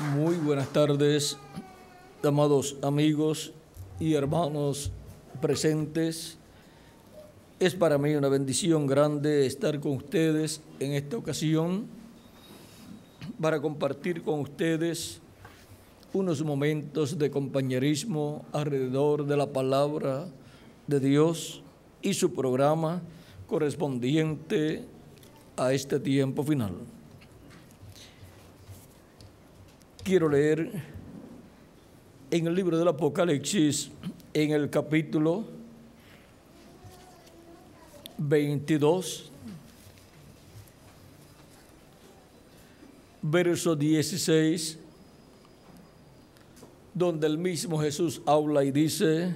Muy buenas tardes, amados amigos y hermanos presentes. Es para mí una bendición grande estar con ustedes en esta ocasión para compartir con ustedes unos momentos de compañerismo alrededor de la palabra de Dios y su programa correspondiente a este tiempo final quiero leer en el libro del Apocalipsis, en el capítulo 22, verso 16, donde el mismo Jesús habla y dice,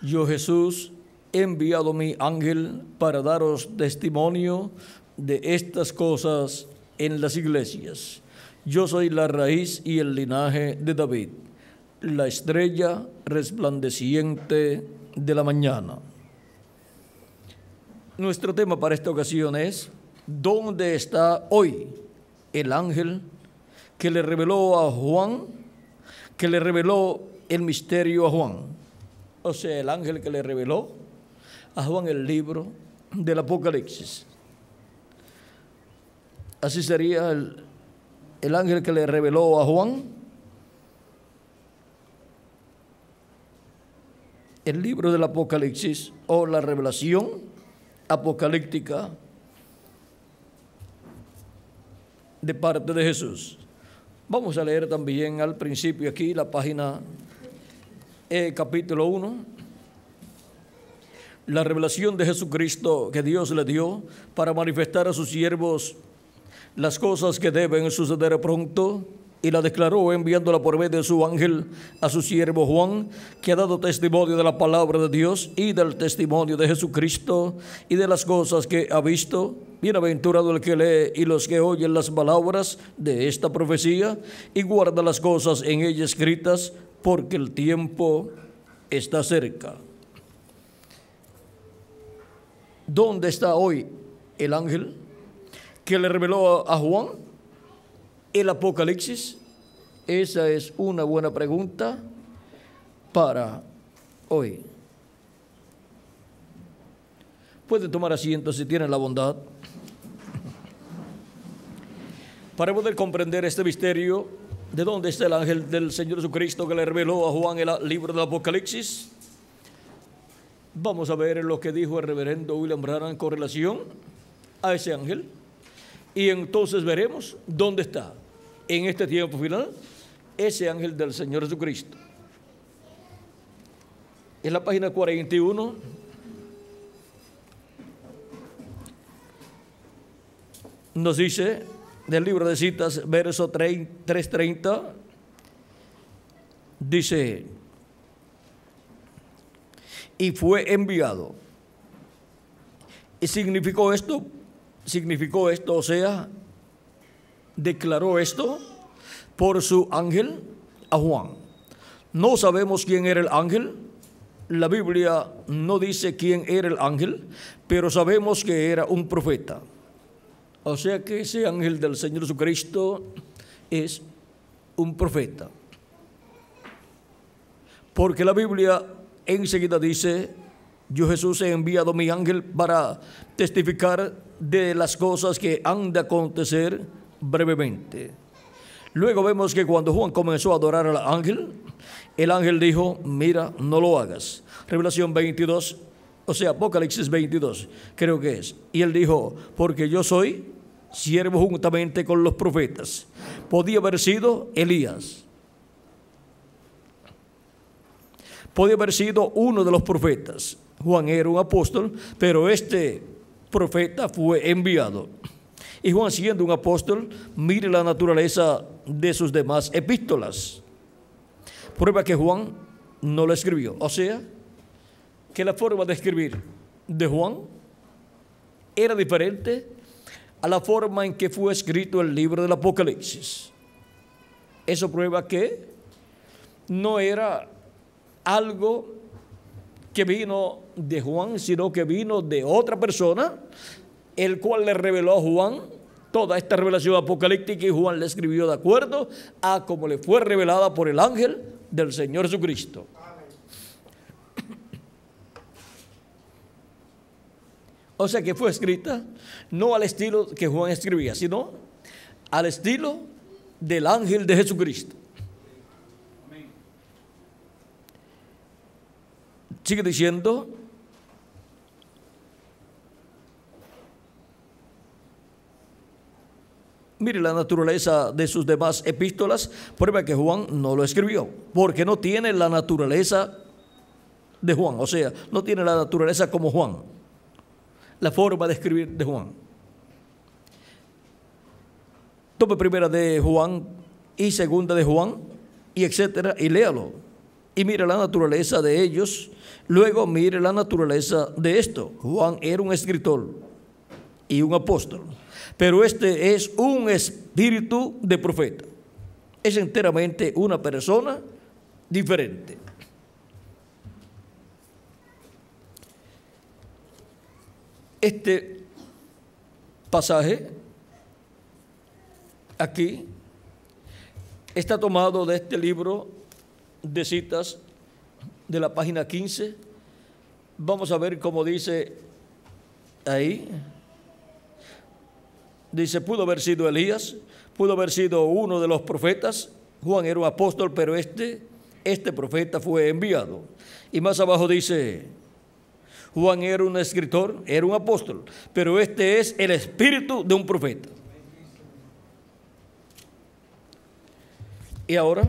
yo Jesús he enviado mi ángel para daros testimonio de estas cosas en las iglesias. Yo soy la raíz y el linaje de David, la estrella resplandeciente de la mañana. Nuestro tema para esta ocasión es, ¿dónde está hoy el ángel que le reveló a Juan, que le reveló el misterio a Juan? O sea, el ángel que le reveló a Juan el libro del Apocalipsis. Así sería el, el ángel que le reveló a Juan el libro del Apocalipsis o la revelación apocalíptica de parte de Jesús. Vamos a leer también al principio aquí la página eh, capítulo 1. La revelación de Jesucristo que Dios le dio para manifestar a sus siervos las cosas que deben suceder pronto y la declaró enviándola por medio de su ángel a su siervo Juan, que ha dado testimonio de la palabra de Dios y del testimonio de Jesucristo y de las cosas que ha visto. Bienaventurado el que lee y los que oyen las palabras de esta profecía y guarda las cosas en ella escritas, porque el tiempo está cerca. ¿Dónde está hoy el ángel? que le reveló a Juan el Apocalipsis? Esa es una buena pregunta para hoy. Puede tomar asiento si tienen la bondad. Para poder comprender este misterio, ¿de dónde está el ángel del Señor Jesucristo que le reveló a Juan el libro del Apocalipsis? Vamos a ver lo que dijo el reverendo William Branham con relación a ese ángel. Y entonces veremos dónde está en este tiempo final ese ángel del Señor Jesucristo. En la página 41. Nos dice del libro de citas, verso 3.30, dice, y fue enviado. ¿Y significó esto? significó esto, o sea, declaró esto por su ángel a Juan. No sabemos quién era el ángel, la Biblia no dice quién era el ángel, pero sabemos que era un profeta. O sea que ese ángel del Señor Jesucristo es un profeta. Porque la Biblia enseguida dice, yo Jesús he enviado mi ángel para testificar de las cosas que han de acontecer brevemente. Luego vemos que cuando Juan comenzó a adorar al ángel, el ángel dijo, mira, no lo hagas. Revelación 22, o sea, Apocalipsis 22, creo que es. Y él dijo, porque yo soy siervo juntamente con los profetas. Podía haber sido Elías. Podía haber sido uno de los profetas. Juan era un apóstol, pero este profeta fue enviado. Y Juan, siendo un apóstol, mire la naturaleza de sus demás epístolas. Prueba que Juan no lo escribió. O sea, que la forma de escribir de Juan era diferente a la forma en que fue escrito el libro del Apocalipsis. Eso prueba que no era algo que vino de Juan, sino que vino de otra persona, el cual le reveló a Juan toda esta revelación apocalíptica y Juan le escribió de acuerdo a como le fue revelada por el ángel del Señor Jesucristo. O sea que fue escrita no al estilo que Juan escribía, sino al estilo del ángel de Jesucristo. Sigue diciendo. Mire la naturaleza de sus demás epístolas, prueba que Juan no lo escribió, porque no tiene la naturaleza de Juan, o sea, no tiene la naturaleza como Juan, la forma de escribir de Juan. Tome primera de Juan y segunda de Juan y etcétera, y léalo. Y mire la naturaleza de ellos Luego mire la naturaleza de esto. Juan era un escritor y un apóstol, pero este es un espíritu de profeta. Es enteramente una persona diferente. Este pasaje aquí está tomado de este libro de citas de la página 15, vamos a ver cómo dice ahí. Dice, pudo haber sido Elías, pudo haber sido uno de los profetas. Juan era un apóstol, pero este, este profeta fue enviado. Y más abajo dice, Juan era un escritor, era un apóstol, pero este es el espíritu de un profeta. Y ahora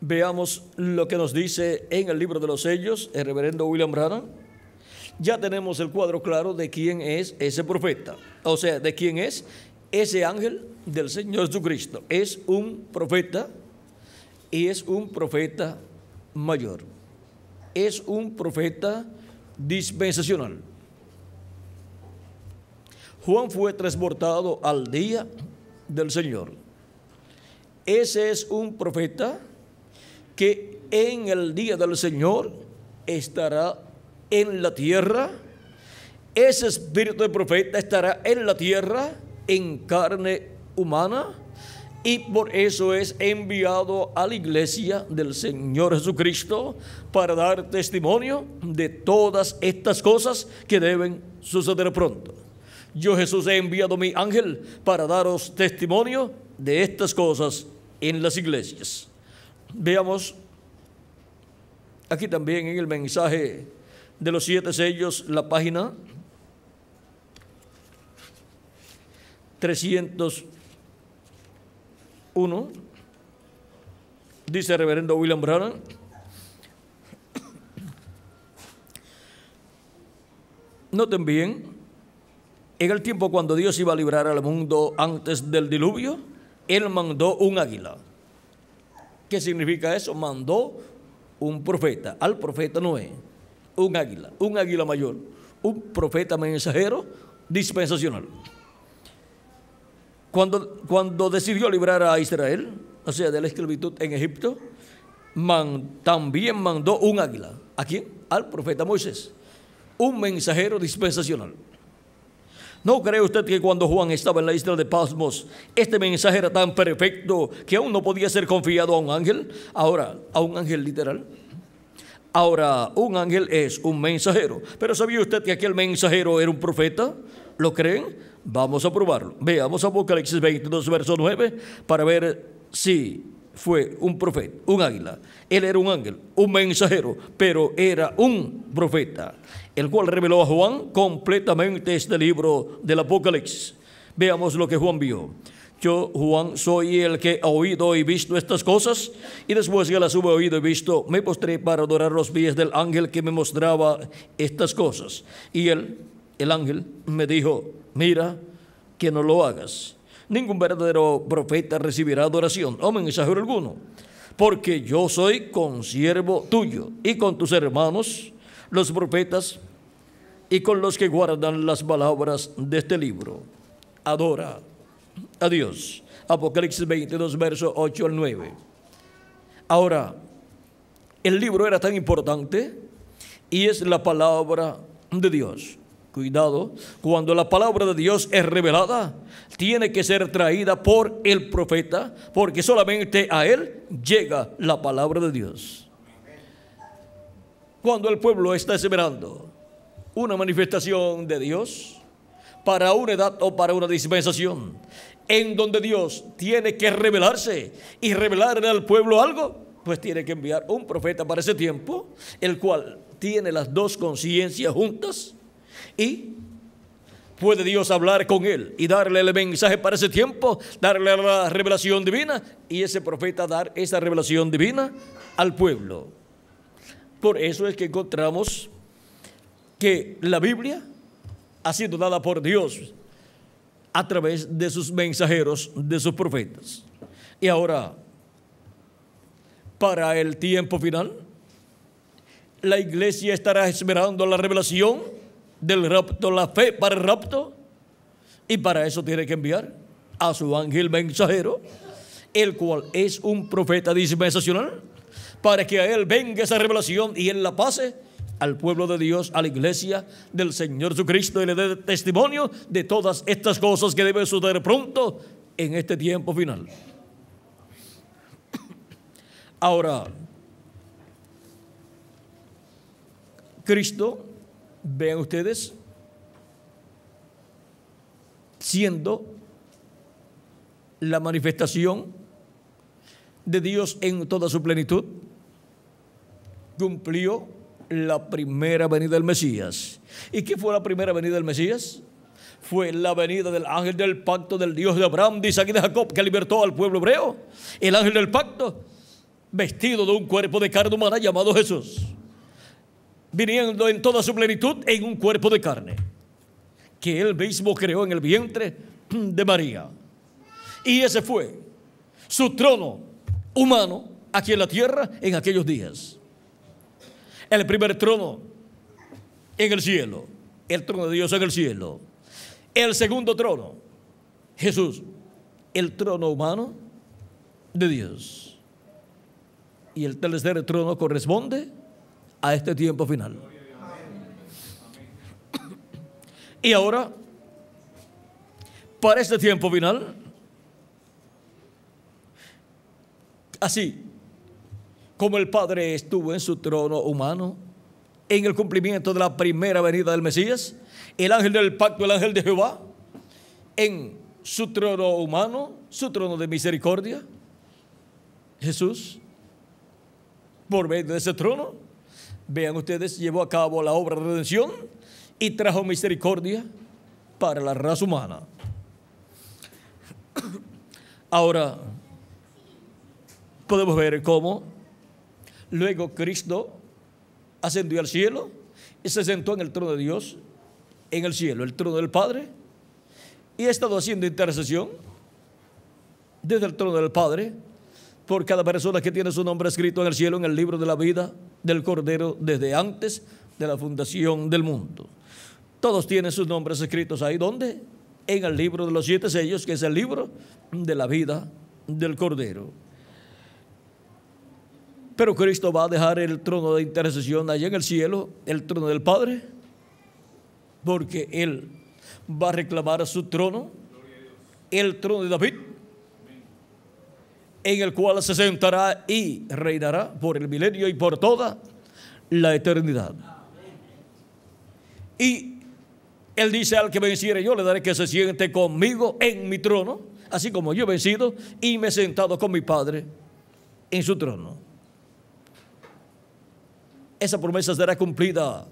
Veamos lo que nos dice en el libro de los sellos el reverendo William Branham. Ya tenemos el cuadro claro de quién es ese profeta, o sea, de quién es ese ángel del Señor Jesucristo. Es un profeta y es un profeta mayor. Es un profeta dispensacional. Juan fue transportado al día del Señor. Ese es un profeta que en el día del Señor estará en la tierra, ese espíritu de profeta estará en la tierra en carne humana y por eso es enviado a la iglesia del Señor Jesucristo para dar testimonio de todas estas cosas que deben suceder pronto. Yo Jesús he enviado mi ángel para daros testimonio de estas cosas en las iglesias. Veamos aquí también en el mensaje de los siete sellos la página 301. Dice el reverendo William Brown Noten bien, en el tiempo cuando Dios iba a librar al mundo antes del diluvio, Él mandó un águila. ¿Qué significa eso? Mandó un profeta, al profeta Noé, un águila, un águila mayor, un profeta mensajero dispensacional. Cuando, cuando decidió librar a Israel, o sea, de la esclavitud en Egipto, también mandó un águila. ¿A quién? Al profeta Moisés, un mensajero dispensacional. ¿No cree usted que cuando Juan estaba en la isla de Pasmos, este mensaje era tan perfecto que aún no podía ser confiado a un ángel? Ahora, a un ángel literal. Ahora, un ángel es un mensajero. Pero ¿sabía usted que aquel mensajero era un profeta? ¿Lo creen? Vamos a probarlo. Veamos Apocalipsis 22, verso 9, para ver si fue un profeta, un águila. Él era un ángel, un mensajero, pero era un profeta, el cual reveló a Juan completamente este libro del Apocalipsis. Veamos lo que Juan vio. Yo, Juan, soy el que ha oído y visto estas cosas, y después que las hubo oído y visto, me postré para adorar los pies del ángel que me mostraba estas cosas. Y él, el ángel, me dijo, mira, que no lo hagas ningún verdadero profeta recibirá adoración o mensajero alguno, porque yo soy consiervo tuyo y con tus hermanos, los profetas, y con los que guardan las palabras de este libro. Adora a Dios. Apocalipsis 22, verso 8 al 9. Ahora, el libro era tan importante y es la palabra de Dios. Cuidado, cuando la palabra de Dios es revelada, tiene que ser traída por el profeta, porque solamente a él llega la palabra de Dios. Cuando el pueblo está esperando una manifestación de Dios para una edad o para una dispensación, en donde Dios tiene que revelarse y revelarle al pueblo algo, pues tiene que enviar un profeta para ese tiempo, el cual tiene las dos conciencias juntas y puede Dios hablar con él y darle el mensaje para ese tiempo, darle la revelación divina y ese profeta dar esa revelación divina al pueblo. Por eso es que encontramos que la Biblia ha sido dada por Dios a través de sus mensajeros, de sus profetas. Y ahora, para el tiempo final, la iglesia estará esperando la revelación del rapto, la fe para el rapto. Y para eso tiene que enviar a su ángel mensajero, el cual es un profeta dispensacional, para que a él venga esa revelación y él la pase al pueblo de Dios, a la iglesia del Señor Jesucristo y le dé testimonio de todas estas cosas que deben suceder pronto en este tiempo final. Ahora, Cristo vean ustedes, siendo la manifestación de Dios en toda su plenitud, cumplió la primera venida del Mesías. ¿Y qué fue la primera venida del Mesías? Fue la venida del ángel del pacto del Dios de Abraham, de Isaac y de Jacob, que libertó al pueblo hebreo. El ángel del pacto, vestido de un cuerpo de carne humana llamado Jesús viniendo en toda su plenitud en un cuerpo de carne, que él mismo creó en el vientre de María. Y ese fue su trono humano aquí en la tierra en aquellos días. El primer trono en el cielo, el trono de Dios en el cielo. El segundo trono, Jesús, el trono humano de Dios. Y el tercer trono corresponde a este tiempo final. Y ahora, para este tiempo final, así como el Padre estuvo en su trono humano, en el cumplimiento de la primera venida del Mesías, el ángel del pacto, el ángel de Jehová, en su trono humano, su trono de misericordia, Jesús, por medio de ese trono, Vean ustedes, llevó a cabo la obra de redención y trajo misericordia para la raza humana. Ahora, podemos ver cómo luego Cristo ascendió al cielo y se sentó en el trono de Dios, en el cielo, el trono del Padre, y ha estado haciendo intercesión desde el trono del Padre por cada persona que tiene su nombre escrito en el cielo, en el libro de la vida del Cordero desde antes de la fundación del mundo. Todos tienen sus nombres escritos ahí. ¿Dónde? En el libro de los siete sellos, que es el libro de la vida del Cordero. Pero Cristo va a dejar el trono de intercesión allá en el cielo, el trono del Padre, porque Él va a reclamar a su trono, el trono de David, en el cual se sentará y reinará por el milenio y por toda la eternidad. Y él dice al que venciere, yo le daré que se siente conmigo en mi trono, así como yo he vencido y me he sentado con mi Padre en su trono. Esa promesa será cumplida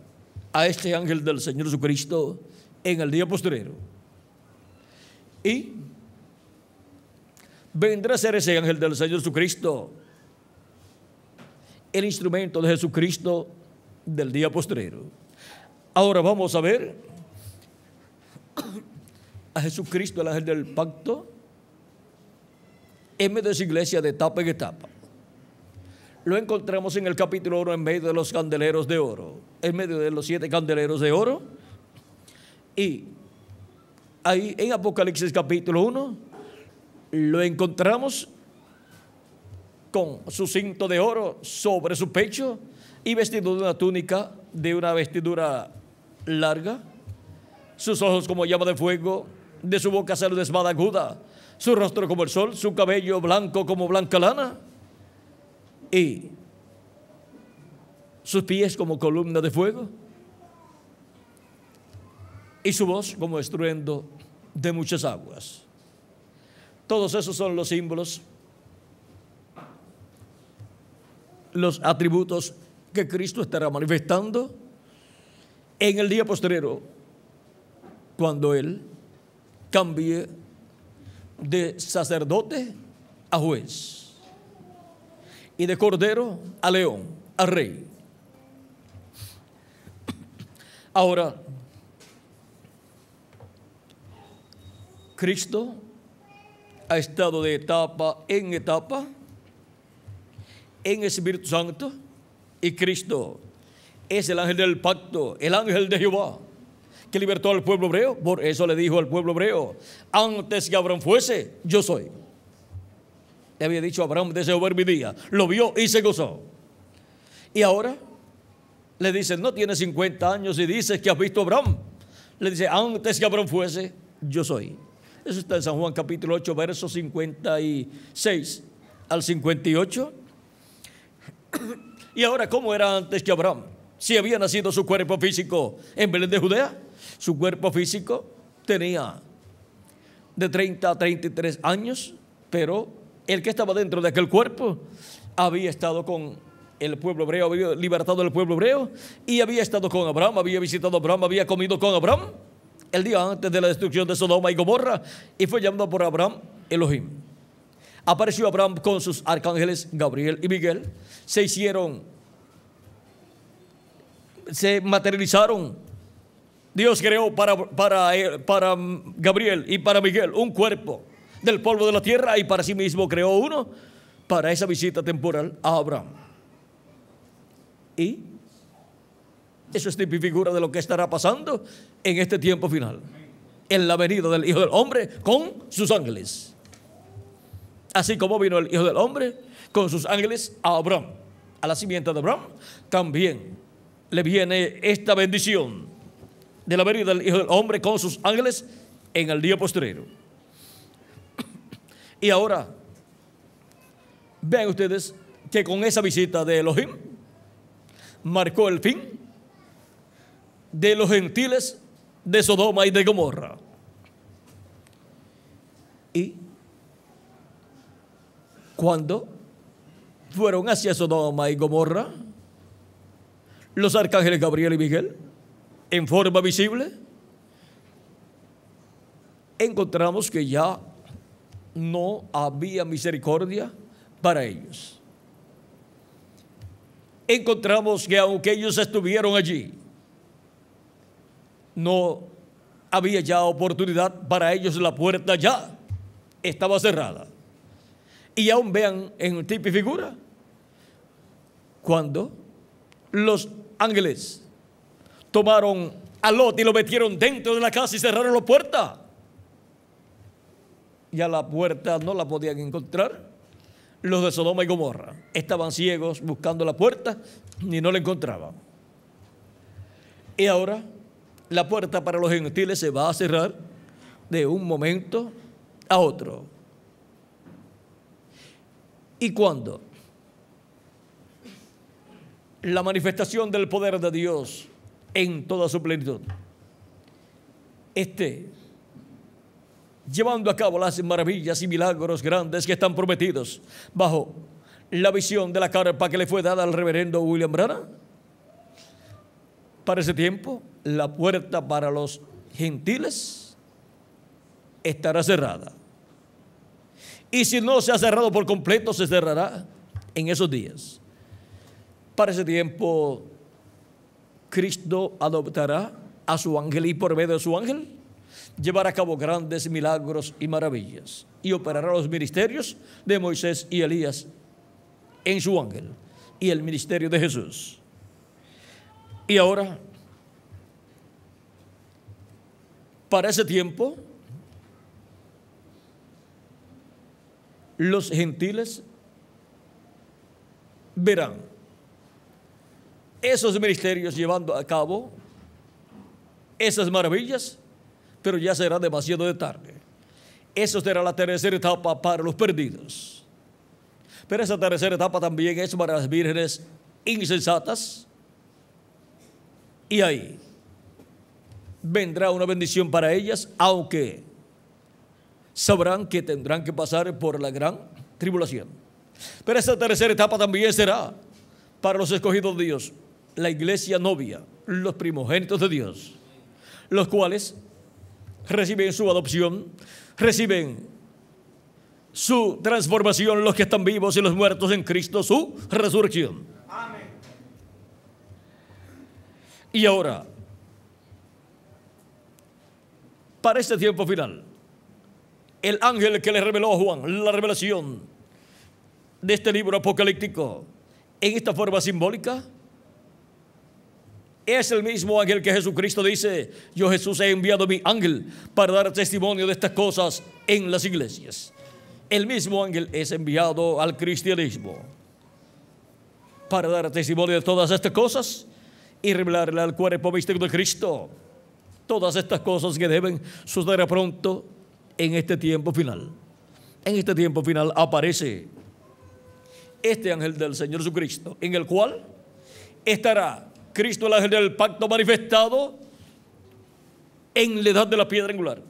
a este ángel del Señor Jesucristo en el día postrero. Y vendrá a ser ese ángel del Señor Jesucristo, el instrumento de Jesucristo del día postrero. Ahora vamos a ver a Jesucristo, el ángel del pacto, en medio de su iglesia de etapa en etapa. Lo encontramos en el capítulo 1 en medio de los candeleros de oro, en medio de los siete candeleros de oro. Y ahí en Apocalipsis capítulo 1 lo encontramos con su cinto de oro sobre su pecho y vestido de una túnica de una vestidura larga, sus ojos como llama de fuego, de su boca sale una espada aguda, su rostro como el sol, su cabello blanco como blanca lana y sus pies como columna de fuego y su voz como estruendo de muchas aguas. Todos esos son los símbolos, los atributos que Cristo estará manifestando en el día postrero, cuando Él cambie de sacerdote a juez y de cordero a león, a rey. Ahora, Cristo ha estado de etapa en etapa en Espíritu Santo y Cristo. Es el ángel del pacto, el ángel de Jehová, que libertó al pueblo hebreo. Por eso le dijo al pueblo hebreo, antes que Abraham fuese, yo soy. Le había dicho a Abraham, deseo ver mi día. Lo vio y se gozó. Y ahora le dice, no tienes 50 años y dices que has visto a Abraham. Le dice, antes que Abraham fuese, yo soy. Eso está en San Juan capítulo 8, versos 56 al 58. Y ahora, ¿cómo era antes que Abraham? Si había nacido su cuerpo físico en Belén de Judea, su cuerpo físico tenía de 30 a 33 años, pero el que estaba dentro de aquel cuerpo había estado con el pueblo hebreo, había libertado al pueblo hebreo y había estado con Abraham, había visitado a Abraham, había comido con Abraham el día antes de la destrucción de Sodoma y Gomorra, y fue llamado por Abraham Elohim. Apareció Abraham con sus arcángeles Gabriel y Miguel, se hicieron, se materializaron. Dios creó para, para, eh, para Gabriel y para Miguel un cuerpo del polvo de la tierra y para sí mismo creó uno para esa visita temporal a Abraham. Y eso es figura de lo que estará pasando en este tiempo final. En la venida del Hijo del Hombre con sus ángeles. Así como vino el Hijo del Hombre con sus ángeles a Abraham, a la simiente de Abraham, también le viene esta bendición de la venida del Hijo del Hombre con sus ángeles en el día postrero. Y ahora, vean ustedes que con esa visita de Elohim marcó el fin de los gentiles de Sodoma y de Gomorra. Y cuando fueron hacia Sodoma y Gomorra, los arcángeles Gabriel y Miguel, en forma visible, encontramos que ya no había misericordia para ellos. Encontramos que aunque ellos estuvieron allí, no había ya oportunidad para ellos, la puerta ya estaba cerrada. Y aún vean en tipo y figura, cuando los ángeles tomaron a Lot y lo metieron dentro de la casa y cerraron la puerta. Ya la puerta no la podían encontrar. Los de Sodoma y Gomorra estaban ciegos buscando la puerta y no la encontraban. Y ahora la puerta para los gentiles se va a cerrar de un momento a otro. ¿Y cuándo? La manifestación del poder de Dios en toda su plenitud. Este, llevando a cabo las maravillas y milagros grandes que están prometidos bajo la visión de la carpa que le fue dada al reverendo William Brana para ese tiempo la puerta para los gentiles estará cerrada. Y si no se ha cerrado por completo, se cerrará en esos días. Para ese tiempo, Cristo adoptará a su ángel y por medio de su ángel llevará a cabo grandes milagros y maravillas y operará los ministerios de Moisés y Elías en su ángel y el ministerio de Jesús. Y ahora, para ese tiempo, los gentiles verán esos ministerios llevando a cabo esas maravillas, pero ya será demasiado de tarde. Eso será la tercera etapa para los perdidos. Pero esa tercera etapa también es para las vírgenes insensatas y ahí vendrá una bendición para ellas, aunque sabrán que tendrán que pasar por la gran tribulación. Pero esa tercera etapa también será para los escogidos de Dios, la iglesia novia, los primogénitos de Dios, los cuales reciben su adopción, reciben su transformación, los que están vivos y los muertos en Cristo, su resurrección. y ahora. Para este tiempo final, el ángel que le reveló a Juan la revelación de este libro apocalíptico en esta forma simbólica, es el mismo ángel que Jesucristo dice, yo Jesús he enviado mi ángel para dar testimonio de estas cosas en las iglesias. El mismo ángel es enviado al cristianismo para dar testimonio de todas estas cosas y revelarle al cuerpo místico de Cristo todas estas cosas que deben suceder pronto en este tiempo final. En este tiempo final aparece este ángel del Señor Jesucristo, en el cual estará Cristo, el ángel del pacto manifestado en la edad de la piedra angular.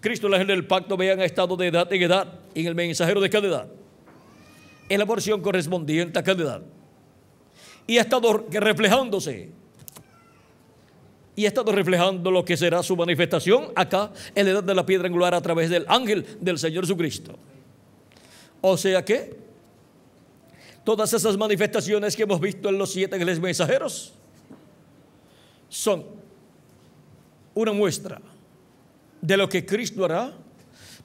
Cristo, el ángel del pacto, vean, ha estado de edad en edad en el mensajero de cada edad, en la porción correspondiente a cada edad y ha estado reflejándose. Y ha estado reflejando lo que será su manifestación acá en la edad de la piedra angular a través del ángel del Señor Jesucristo. O sea que todas esas manifestaciones que hemos visto en los siete ángeles mensajeros son una muestra de lo que Cristo hará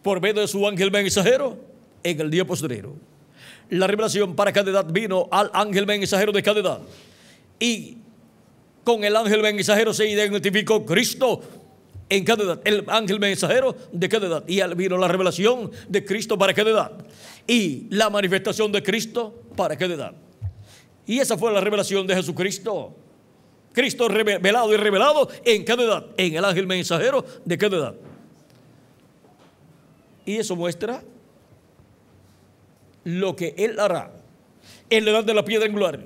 por medio de su ángel mensajero en el día posterior la revelación para edad vino al ángel mensajero de edad Y con el ángel mensajero se identificó Cristo en cada edad, el ángel mensajero de cada edad. Y vino la revelación de Cristo para cada edad. Y la manifestación de Cristo para cada edad. Y esa fue la revelación de Jesucristo. Cristo revelado y revelado en cada edad, en el ángel mensajero de cada edad. Y eso muestra lo que Él hará en la edad de la piedra angular,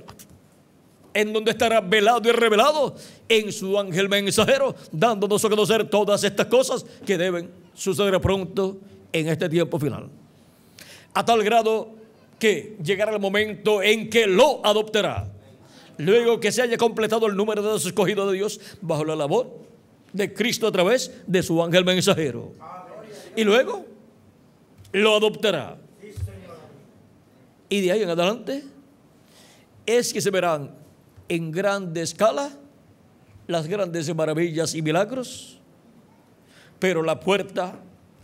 en donde estará velado y revelado en su ángel mensajero, dándonos a conocer todas estas cosas que deben suceder pronto en este tiempo final. A tal grado que llegará el momento en que lo adoptará. Luego que se haya completado el número de los escogidos de Dios bajo la labor de Cristo a través de su ángel mensajero. Y luego lo adoptará. Y de ahí en adelante es que se verán en grande escala las grandes maravillas y milagros, pero la puerta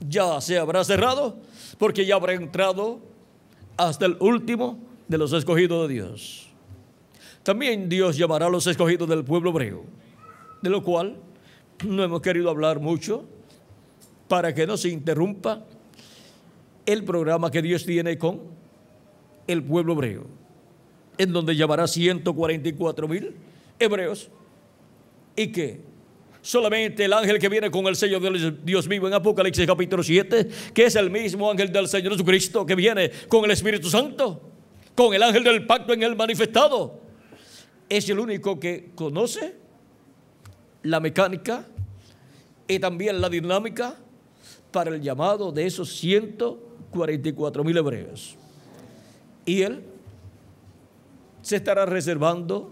ya se habrá cerrado porque ya habrá entrado hasta el último de los escogidos de Dios. También Dios llamará a los escogidos del pueblo hebreo, de lo cual no hemos querido hablar mucho para que no se interrumpa el programa que Dios tiene con el pueblo hebreo, en donde llevará 144 mil hebreos y que solamente el ángel que viene con el sello de Dios vivo en Apocalipsis capítulo 7, que es el mismo ángel del Señor Jesucristo que viene con el Espíritu Santo, con el ángel del pacto en el manifestado, es el único que conoce la mecánica y también la dinámica para el llamado de esos 144 mil hebreos. Y él se estará reservando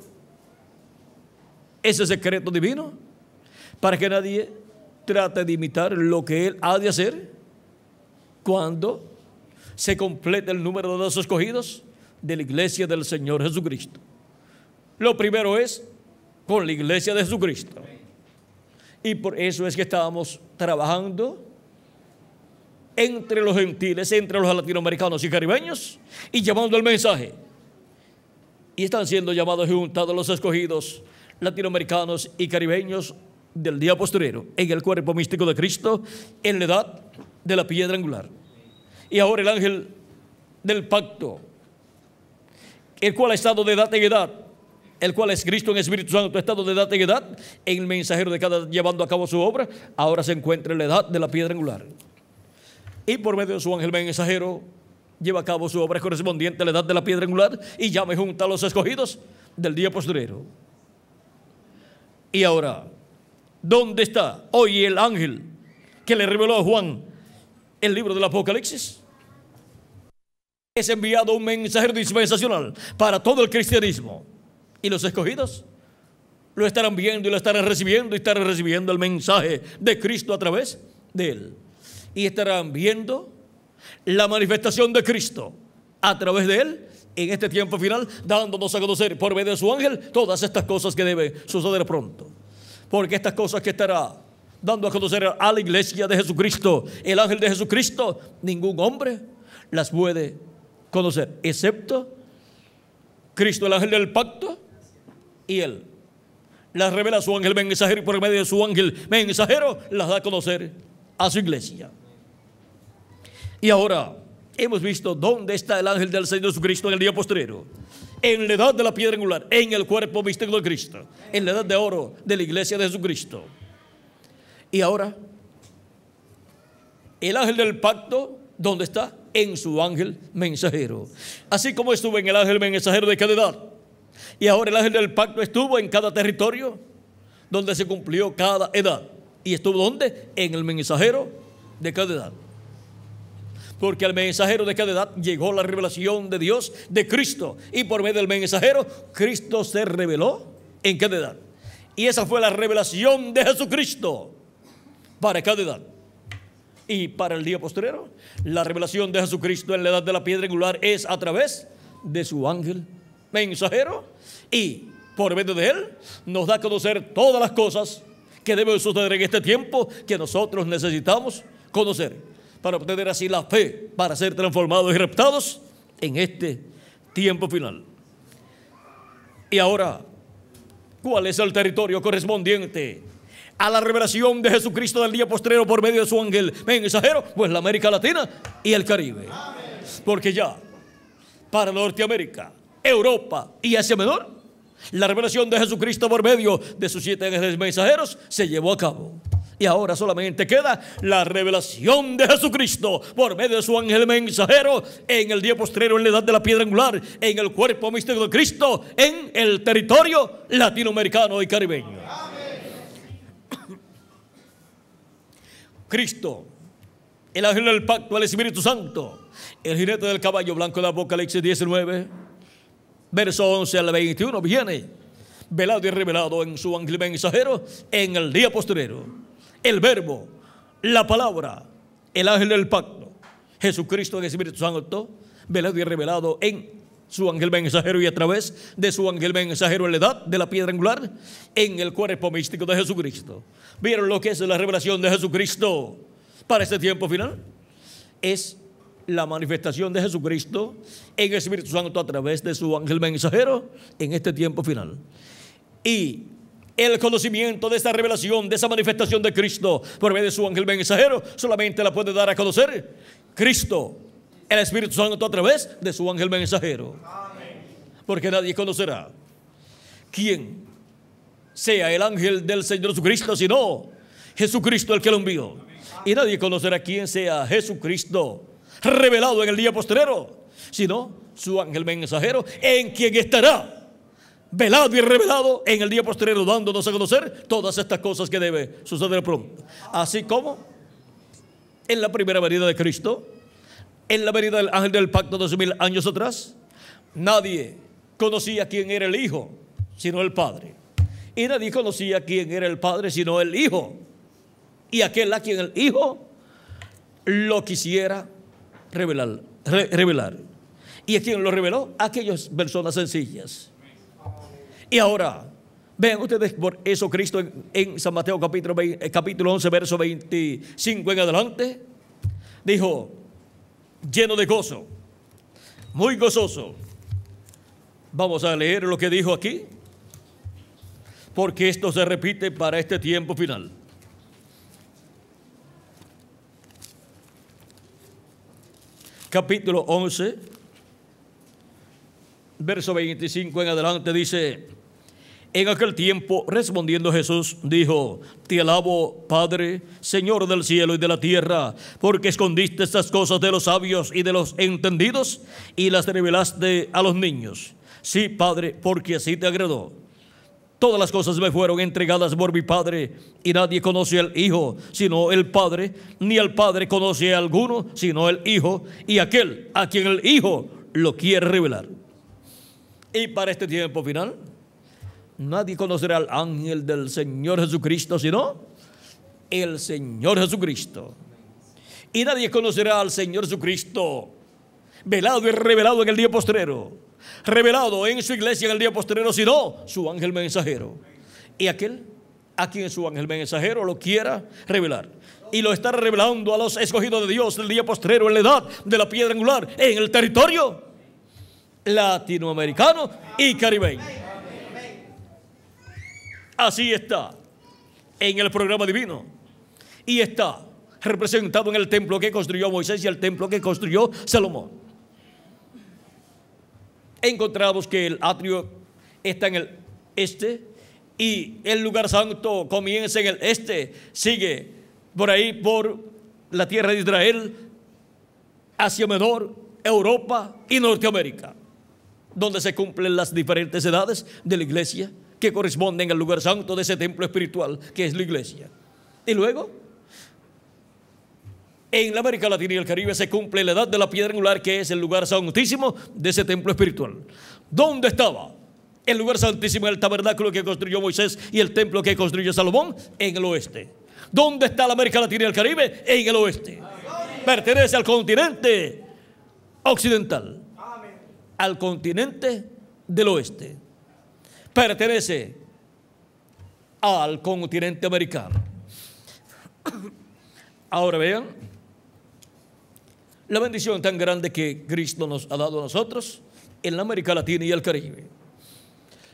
ese secreto divino para que nadie trate de imitar lo que él ha de hacer cuando se complete el número de los escogidos de la iglesia del Señor Jesucristo. Lo primero es con la iglesia de Jesucristo. Y por eso es que estamos trabajando entre los gentiles, entre los latinoamericanos y caribeños, y llevando el mensaje. Y están siendo llamados y juntados los escogidos latinoamericanos y caribeños del día postrero, en el cuerpo místico de Cristo, en la edad de la piedra angular. Y ahora el ángel del pacto, el cual ha estado de edad en edad, el cual es Cristo en Espíritu Santo, ha estado de edad en edad, en el mensajero de cada llevando a cabo su obra, ahora se encuentra en la edad de la piedra angular y por medio de su ángel mensajero lleva a cabo su obra correspondiente a la edad de la piedra angular y llama junta a los escogidos del día postrero Y ahora, ¿dónde está hoy el ángel que le reveló a Juan el libro del Apocalipsis? Es enviado un mensajero dispensacional para todo el cristianismo. ¿Y los escogidos? Lo estarán viendo y lo estarán recibiendo y estarán recibiendo el mensaje de Cristo a través de él y estarán viendo la manifestación de Cristo a través de Él en este tiempo final, dándonos a conocer por medio de su ángel todas estas cosas que deben suceder pronto. Porque estas cosas que estará dando a conocer a la iglesia de Jesucristo, el ángel de Jesucristo, ningún hombre las puede conocer, excepto Cristo, el ángel del pacto, y Él. Las revela a su ángel mensajero y por medio de su ángel mensajero las da a conocer a su iglesia. Y ahora hemos visto dónde está el ángel del Señor Jesucristo en el día postrero. En la edad de la piedra angular, en el cuerpo místico de Cristo, en la edad de oro de la iglesia de Jesucristo. Y ahora, el ángel del pacto, ¿dónde está? En su ángel mensajero. Así como estuvo en el ángel mensajero de cada edad. Y ahora el ángel del pacto estuvo en cada territorio donde se cumplió cada edad. ¿Y estuvo dónde? En el mensajero de cada edad porque al mensajero de cada edad llegó la revelación de Dios, de Cristo, y por medio del mensajero, Cristo se reveló en cada edad. Y esa fue la revelación de Jesucristo para cada edad. Y para el día postrero, la revelación de Jesucristo en la edad de la piedra angular es a través de su ángel mensajero y por medio de él nos da a conocer todas las cosas que deben suceder en este tiempo que nosotros necesitamos conocer para obtener así la fe, para ser transformados y reptados en este tiempo final. Y ahora, ¿cuál es el territorio correspondiente a la revelación de Jesucristo del día postrero por medio de su ángel mensajero? Pues la América Latina y el Caribe. Porque ya, para Norteamérica, Europa y Asia Menor, la revelación de Jesucristo por medio de sus siete ángeles mensajeros se llevó a cabo. Y ahora solamente queda la revelación de Jesucristo por medio de su ángel mensajero en el día postrero, en la edad de la piedra angular, en el cuerpo místico de Cristo, en el territorio latinoamericano y caribeño. Cristo, el ángel del pacto, el Espíritu Santo, el jinete del caballo blanco de la Apocalipsis 19, verso 11 al 21, viene velado y revelado en su ángel mensajero en el día postrero el verbo, la palabra, el ángel del pacto, Jesucristo en el Espíritu Santo, velado y revelado en su ángel mensajero y a través de su ángel mensajero en la edad de la piedra angular en el cuerpo místico de Jesucristo. ¿Vieron lo que es la revelación de Jesucristo para este tiempo final? Es la manifestación de Jesucristo en el Espíritu Santo a través de su ángel mensajero en este tiempo final. Y el conocimiento de esta revelación, de esa manifestación de Cristo por medio de su ángel mensajero, solamente la puede dar a conocer Cristo, el Espíritu Santo a través de su ángel mensajero. Porque nadie conocerá quién sea el ángel del Señor Jesucristo, sino Jesucristo el que lo envió. Y nadie conocerá quién sea Jesucristo revelado en el día postrero, sino su ángel mensajero en quien estará velado y revelado en el día posterior, dándonos a conocer todas estas cosas que debe suceder pronto. Así como en la primera venida de Cristo, en la venida del ángel del pacto dos mil años atrás, nadie conocía quién era el Hijo, sino el Padre. Y nadie conocía quién era el Padre, sino el Hijo. Y aquel a quien el Hijo lo quisiera revelar. revelar. ¿Y a quien lo reveló? aquellas personas sencillas y ahora, vean ustedes por eso Cristo en, San Mateo capítulo, eh, capítulo 11, verso 25 en adelante, dijo, lleno de gozo, muy gozoso. Vamos a leer lo que dijo aquí, porque esto se repite para este tiempo final. Capítulo 11, verso 25 en adelante dice, en aquel tiempo, respondiendo Jesús, dijo, Te alabo, Padre, Señor del cielo y de la tierra, porque escondiste estas cosas de los sabios y de los entendidos y las revelaste a los niños. Sí, Padre, porque así te agradó. Todas las cosas me fueron entregadas por mi Padre, y nadie conoce al Hijo sino el Padre, ni el Padre conoce a alguno sino el Hijo, y aquel a quien el Hijo lo quiere revelar. Y para este tiempo final, Nadie conocerá al ángel del Señor Jesucristo, sino el Señor Jesucristo. Y nadie conocerá al Señor Jesucristo, velado y revelado en el día postrero, revelado en su iglesia en el día postrero, sino su ángel mensajero. Y aquel a quien su ángel mensajero lo quiera revelar. Y lo está revelando a los escogidos de Dios el día postrero, en la edad de la piedra angular, en el territorio latinoamericano y caribeño. Así está en el programa divino. Y está representado en el templo que construyó Moisés y el templo que construyó Salomón. Encontramos que el atrio está en el este y el lugar santo comienza en el este, sigue por ahí por la tierra de Israel, hacia Menor, Europa y Norteamérica, donde se cumplen las diferentes edades de la iglesia que corresponden al lugar santo de ese templo espiritual que es la iglesia. Y luego, en la América Latina y el Caribe se cumple la edad de la piedra angular que es el lugar santísimo de ese templo espiritual. ¿Dónde estaba? El lugar santísimo, el tabernáculo que construyó Moisés y el templo que construyó Salomón en el oeste. ¿Dónde está la América Latina y el Caribe? En el oeste. Pertenece al continente occidental. Al continente del oeste pertenece al continente americano. Ahora vean la bendición tan grande que Cristo nos ha dado a nosotros en la América Latina y el Caribe.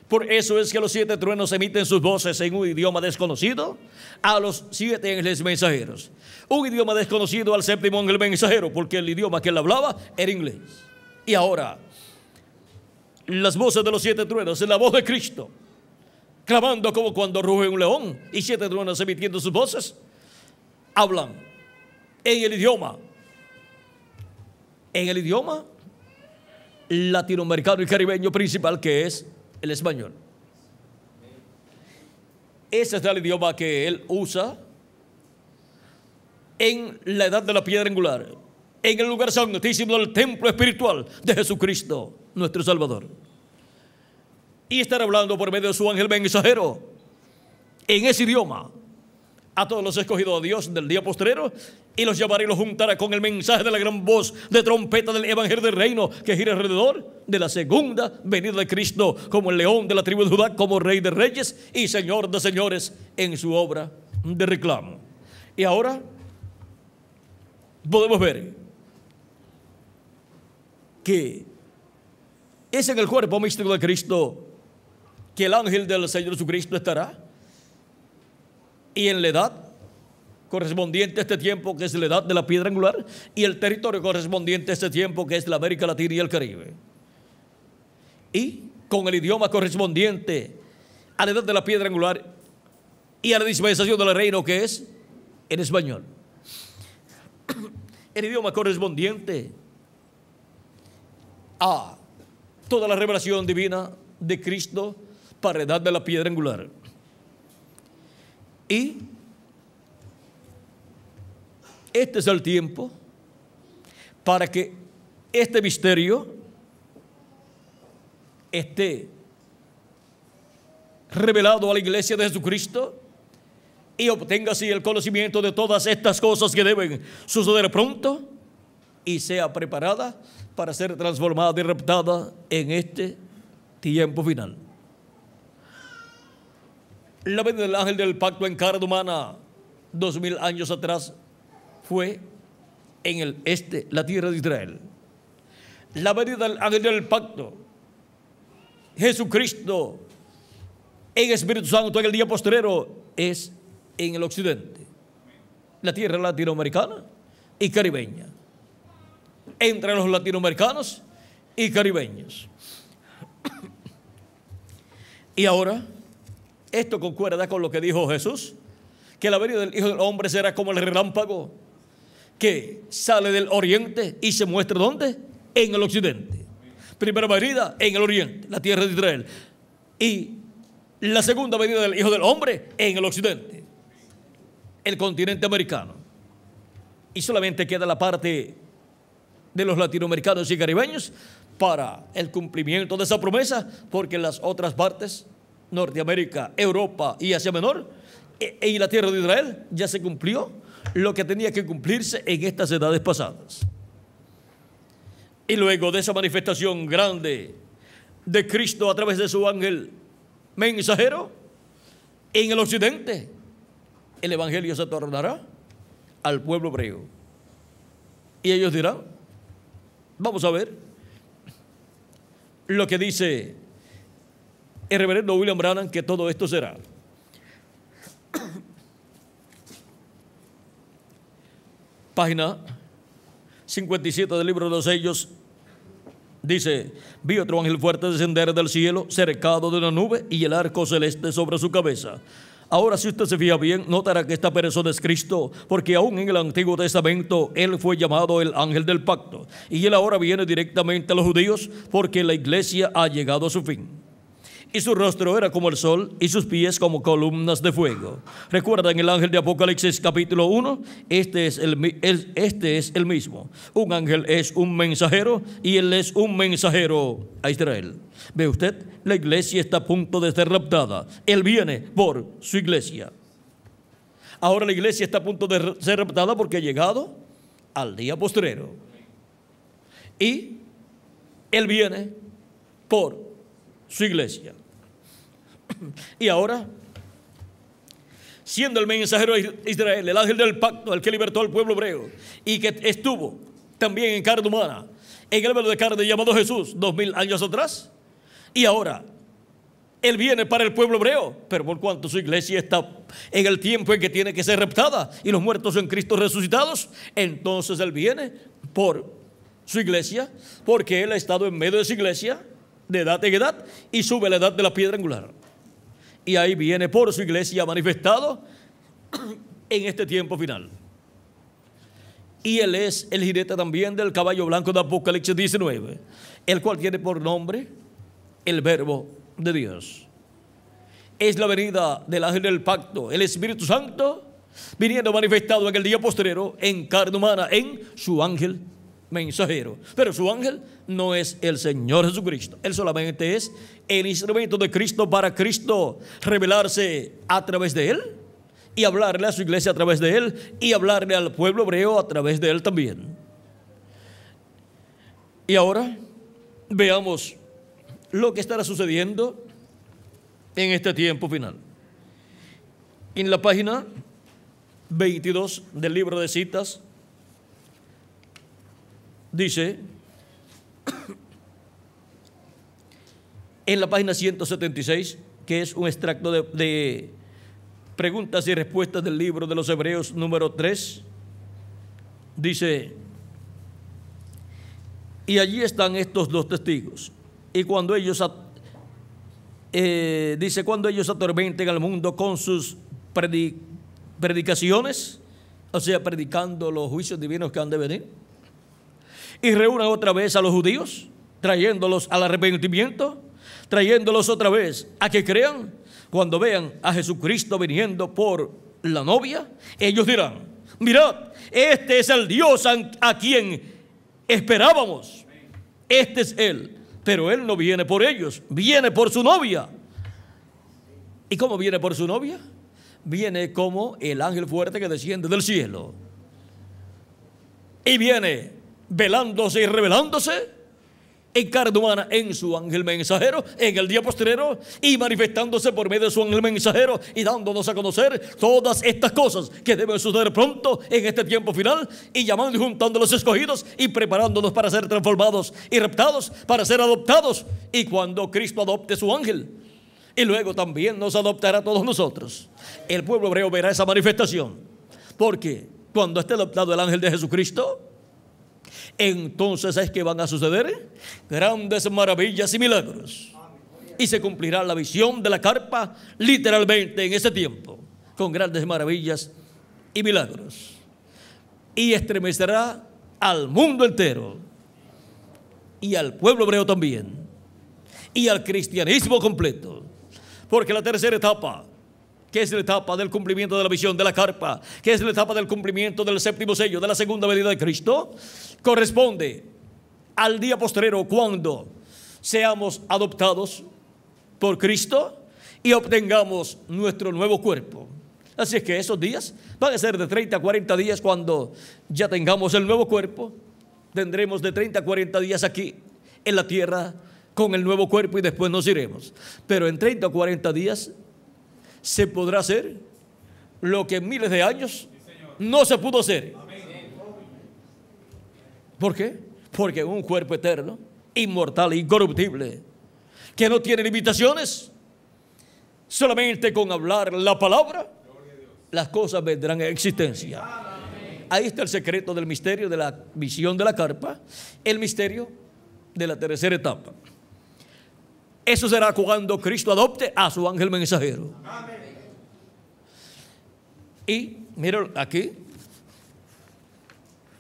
Por eso es que los siete truenos emiten sus voces en un idioma desconocido a los siete mensajeros. Un idioma desconocido al séptimo ángel mensajero, porque el idioma que él hablaba era inglés. Y ahora las voces de los siete truenos, en la voz de Cristo, clamando como cuando ruge un león y siete truenos emitiendo sus voces, hablan en el idioma, en el idioma latinoamericano y caribeño principal que es el español. Ese es el idioma que él usa en la edad de la piedra angular, en el lugar santísimo del templo espiritual de Jesucristo nuestro Salvador. Y estar hablando por medio de su ángel mensajero en ese idioma a todos los escogidos de Dios del día postrero y los llevará y los juntará con el mensaje de la gran voz de trompeta del Evangelio del Reino que gira alrededor de la segunda venida de Cristo como el león de la tribu de Judá, como rey de reyes y señor de señores en su obra de reclamo. Y ahora podemos ver que es en el cuerpo místico de Cristo que el ángel del Señor Jesucristo estará. Y en la edad correspondiente a este tiempo, que es la edad de la piedra angular, y el territorio correspondiente a este tiempo, que es la América Latina y el Caribe. Y con el idioma correspondiente a la edad de la piedra angular y a la dispensación del reino, que es en español. El idioma correspondiente a toda la revelación divina de Cristo para de la piedra angular. Y este es el tiempo para que este misterio esté revelado a la iglesia de Jesucristo y obtenga así el conocimiento de todas estas cosas que deben suceder pronto y sea preparada para ser transformada y reptada en este tiempo final. La venida del ángel del pacto en carne humana, dos mil años atrás, fue en el este, la tierra de Israel. La venida del ángel del pacto, Jesucristo, en Espíritu Santo en el día postrero, es en el occidente, la tierra latinoamericana y caribeña entre los latinoamericanos y caribeños. y ahora, esto concuerda con lo que dijo Jesús, que la venida del Hijo del Hombre será como el relámpago que sale del oriente y se muestra dónde? En el occidente. Primera venida en el oriente, la tierra de Israel. Y la segunda venida del Hijo del Hombre en el occidente, el continente americano. Y solamente queda la parte de los latinoamericanos y caribeños para el cumplimiento de esa promesa, porque las otras partes, Norteamérica, Europa y Asia Menor, y e, e la tierra de Israel, ya se cumplió lo que tenía que cumplirse en estas edades pasadas. Y luego de esa manifestación grande de Cristo a través de su ángel mensajero, en el occidente, el Evangelio se tornará al pueblo hebreo. Y ellos dirán, Vamos a ver lo que dice el reverendo William Brannan que todo esto será. Página 57 del libro de los sellos dice, vi otro ángel fuerte descender del cielo, cercado de una nube y el arco celeste sobre su cabeza Ahora, si usted se fija bien, notará que esta persona es Cristo, porque aún en el Antiguo Testamento él fue llamado el ángel del pacto. Y él ahora viene directamente a los judíos porque la iglesia ha llegado a su fin y su rostro era como el sol y sus pies como columnas de fuego. recuerda en el ángel de Apocalipsis capítulo 1? Este es el, este es el mismo. Un ángel es un mensajero y él es un mensajero a Israel. ¿Ve usted? La iglesia está a punto de ser raptada. Él viene por su iglesia. Ahora la iglesia está a punto de ser raptada porque ha llegado al día postrero. Y Él viene por su iglesia. y ahora, siendo el mensajero de Israel, el ángel del pacto, el que libertó al pueblo hebreo y que estuvo también en carne humana, en el velo de carne llamado Jesús dos mil años atrás, y ahora él viene para el pueblo hebreo, pero por cuanto su iglesia está en el tiempo en que tiene que ser reptada y los muertos son Cristo resucitados, entonces Él viene por su iglesia, porque Él ha estado en medio de su iglesia de edad en edad y sube la edad de la piedra angular y ahí viene por su iglesia manifestado en este tiempo final. Y él es el jinete también del caballo blanco de Apocalipsis 19, el cual tiene por nombre el verbo de Dios. Es la venida del ángel del pacto, el Espíritu Santo, viniendo manifestado en el día postrero en carne humana, en su ángel mensajero. Pero su ángel no es el Señor Jesucristo, él solamente es el instrumento de Cristo para Cristo revelarse a través de él y hablarle a su iglesia a través de él y hablarle al pueblo hebreo a través de él también. Y ahora veamos lo que estará sucediendo en este tiempo final. En la página 22 del libro de citas dice en la página 176, que es un extracto de, preguntas y respuestas del libro de los Hebreos número 3, dice, y allí están estos dos testigos. Y cuando ellos, eh, dice, cuando ellos atormenten al mundo con sus predicaciones, o sea, predicando los juicios divinos que han de venir, y reúnan otra vez a los judíos, trayéndolos al arrepentimiento, trayéndolos otra vez a que crean. Cuando vean a Jesucristo viniendo por la novia, ellos dirán, mirad, este es el Dios a quien esperábamos. Este es Él. Pero Él no viene por ellos, viene por su novia. ¿Y cómo viene por su novia? Viene como el ángel fuerte que desciende del cielo. Y viene velándose y revelándose en carne en su ángel mensajero en el día postrero y manifestándose por medio de su ángel mensajero y dándonos a conocer todas estas cosas que deben suceder pronto en este tiempo final y llamando y juntando los escogidos y preparándonos para ser transformados y reptados para ser adoptados y cuando Cristo adopte su ángel y luego también nos adoptará a todos nosotros. El pueblo hebreo verá esa manifestación porque cuando esté adoptado el ángel de Jesucristo, entonces es que van a suceder grandes maravillas y milagros. Y se cumplirá la visión de la carpa literalmente en ese tiempo, con grandes maravillas y milagros. Y estremecerá al mundo entero y al pueblo hebreo también y al cristianismo completo. Porque la tercera etapa que es la etapa del cumplimiento de la visión de la carpa, que es la etapa del cumplimiento del séptimo sello, de la segunda venida de Cristo, corresponde al día postrero cuando seamos adoptados por Cristo y obtengamos nuestro nuevo cuerpo. Así es que esos días van a ser de 30 a 40 días cuando ya tengamos el nuevo cuerpo. Tendremos de 30 a 40 días aquí en la tierra con el nuevo cuerpo y después nos iremos. Pero en 30 a 40 días se podrá hacer lo que en miles de años no se pudo hacer. ¿Por qué? Porque un cuerpo eterno, inmortal e incorruptible, que no tiene limitaciones, solamente con hablar la palabra, las cosas vendrán a existencia. Ahí está el secreto del misterio de la visión de la carpa, el misterio de la tercera etapa. Eso será cuando Cristo adopte a su ángel mensajero. Y miren aquí,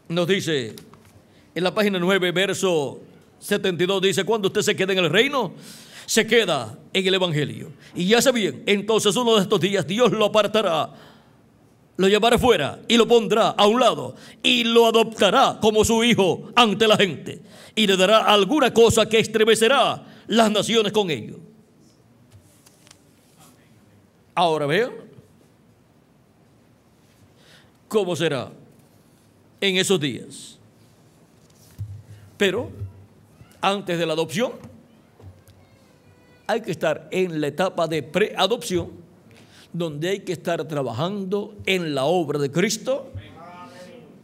nos dice en la página 9, verso 72, dice, cuando usted se queda en el reino, se queda en el Evangelio. Y ya bien, entonces uno de estos días Dios lo apartará, lo llevará fuera y lo pondrá a un lado y lo adoptará como su hijo ante la gente y le dará alguna cosa que estremecerá las naciones con ellos. Ahora vean cómo será en esos días. Pero antes de la adopción, hay que estar en la etapa de pre preadopción, donde hay que estar trabajando en la obra de Cristo.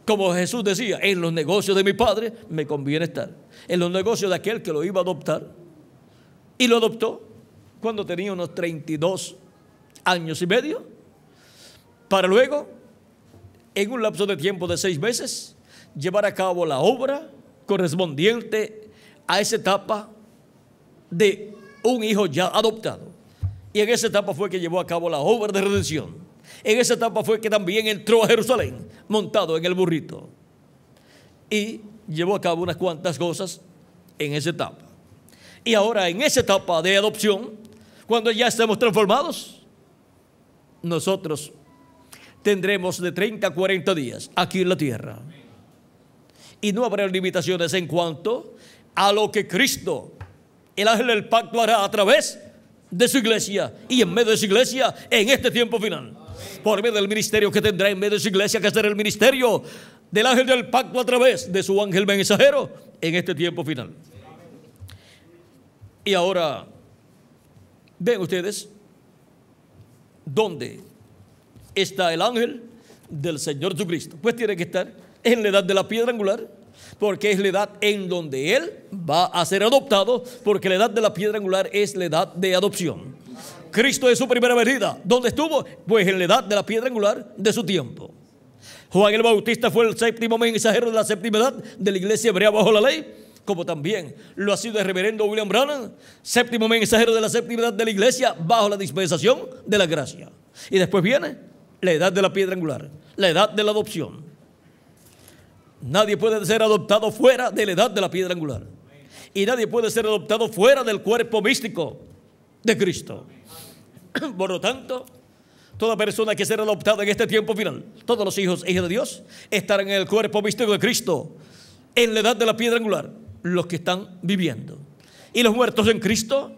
Como Jesús decía, en los negocios de mi Padre me conviene estar. En los negocios de aquel que lo iba a adoptar y lo adoptó cuando tenía unos 32 años y medio, para luego, en un lapso de tiempo de seis meses, llevar a cabo la obra correspondiente a esa etapa de un hijo ya adoptado. Y en esa etapa fue que llevó a cabo la obra de redención. En esa etapa fue que también entró a Jerusalén montado en el burrito. Y llevó a cabo unas cuantas cosas en esa etapa. Y ahora en esa etapa de adopción, cuando ya estemos transformados, nosotros tendremos de 30 a 40 días aquí en la tierra. Y no habrá limitaciones en cuanto a lo que Cristo, el ángel del pacto, hará a través de su iglesia y en medio de su iglesia en este tiempo final. Por medio del ministerio que tendrá en medio de su iglesia, que será el ministerio del ángel del pacto a través de su ángel mensajero en este tiempo final. Y ahora, ven ustedes dónde está el ángel del Señor Jesucristo. Pues tiene que estar en la edad de la piedra angular, porque es la edad en donde Él va a ser adoptado, porque la edad de la piedra angular es la edad de adopción. Cristo es su primera venida. ¿Dónde estuvo? Pues en la edad de la piedra angular de su tiempo. Juan el Bautista fue el séptimo mensajero de la séptima edad de la iglesia hebrea bajo la ley como también lo ha sido el reverendo William Branham, séptimo mensajero de la séptima edad de la iglesia bajo la dispensación de la gracia. Y después viene la edad de la piedra angular, la edad de la adopción. Nadie puede ser adoptado fuera de la edad de la piedra angular. Y nadie puede ser adoptado fuera del cuerpo místico de Cristo. Por lo tanto, toda persona que será adoptada en este tiempo final, todos los hijos e hijas de Dios, estarán en el cuerpo místico de Cristo, en la edad de la piedra angular los que están viviendo. Y los muertos en Cristo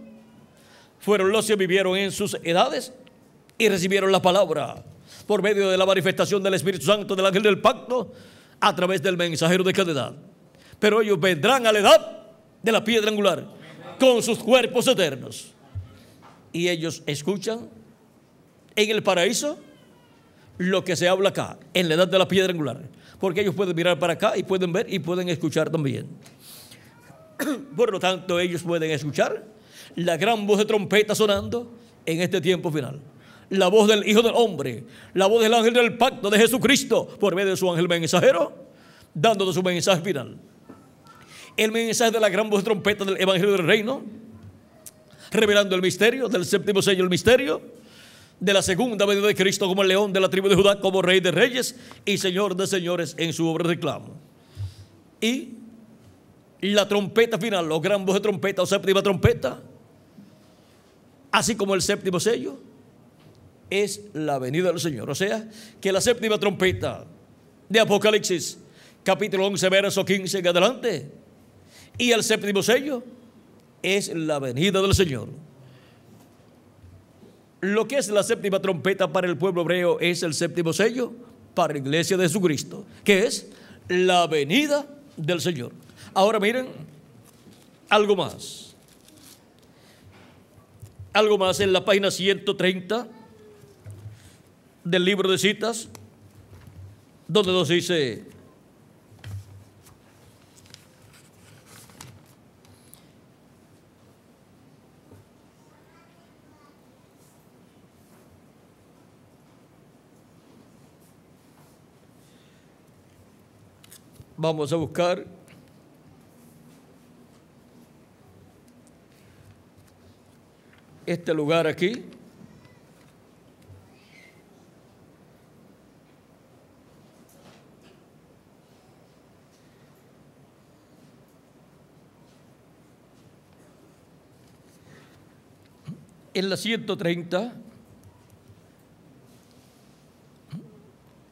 fueron los que vivieron en sus edades y recibieron la palabra por medio de la manifestación del Espíritu Santo, del ángel del pacto, a través del mensajero de cada edad. Pero ellos vendrán a la edad de la piedra angular con sus cuerpos eternos. Y ellos escuchan en el paraíso lo que se habla acá, en la edad de la piedra angular. Porque ellos pueden mirar para acá y pueden ver y pueden escuchar también. Por lo tanto, ellos pueden escuchar la gran voz de trompeta sonando en este tiempo final. La voz del Hijo del Hombre, la voz del ángel del pacto de Jesucristo por medio de su ángel mensajero, dándonos su mensaje final. El mensaje de la gran voz de trompeta del Evangelio del Reino, revelando el misterio del séptimo sello, el misterio de la segunda venida de Cristo como el león de la tribu de Judá, como rey de reyes y señor de señores en su obra de reclamo. Y la trompeta final, los gran voz de trompeta o séptima trompeta, así como el séptimo sello, es la venida del Señor. O sea, que la séptima trompeta de Apocalipsis, capítulo 11, verso 15 en adelante, y el séptimo sello es la venida del Señor. Lo que es la séptima trompeta para el pueblo hebreo es el séptimo sello para la iglesia de Jesucristo, que es la venida del Señor. Ahora miren, algo más. Algo más en la página 130 del libro de citas, donde nos dice, vamos a buscar este lugar aquí. En la 130,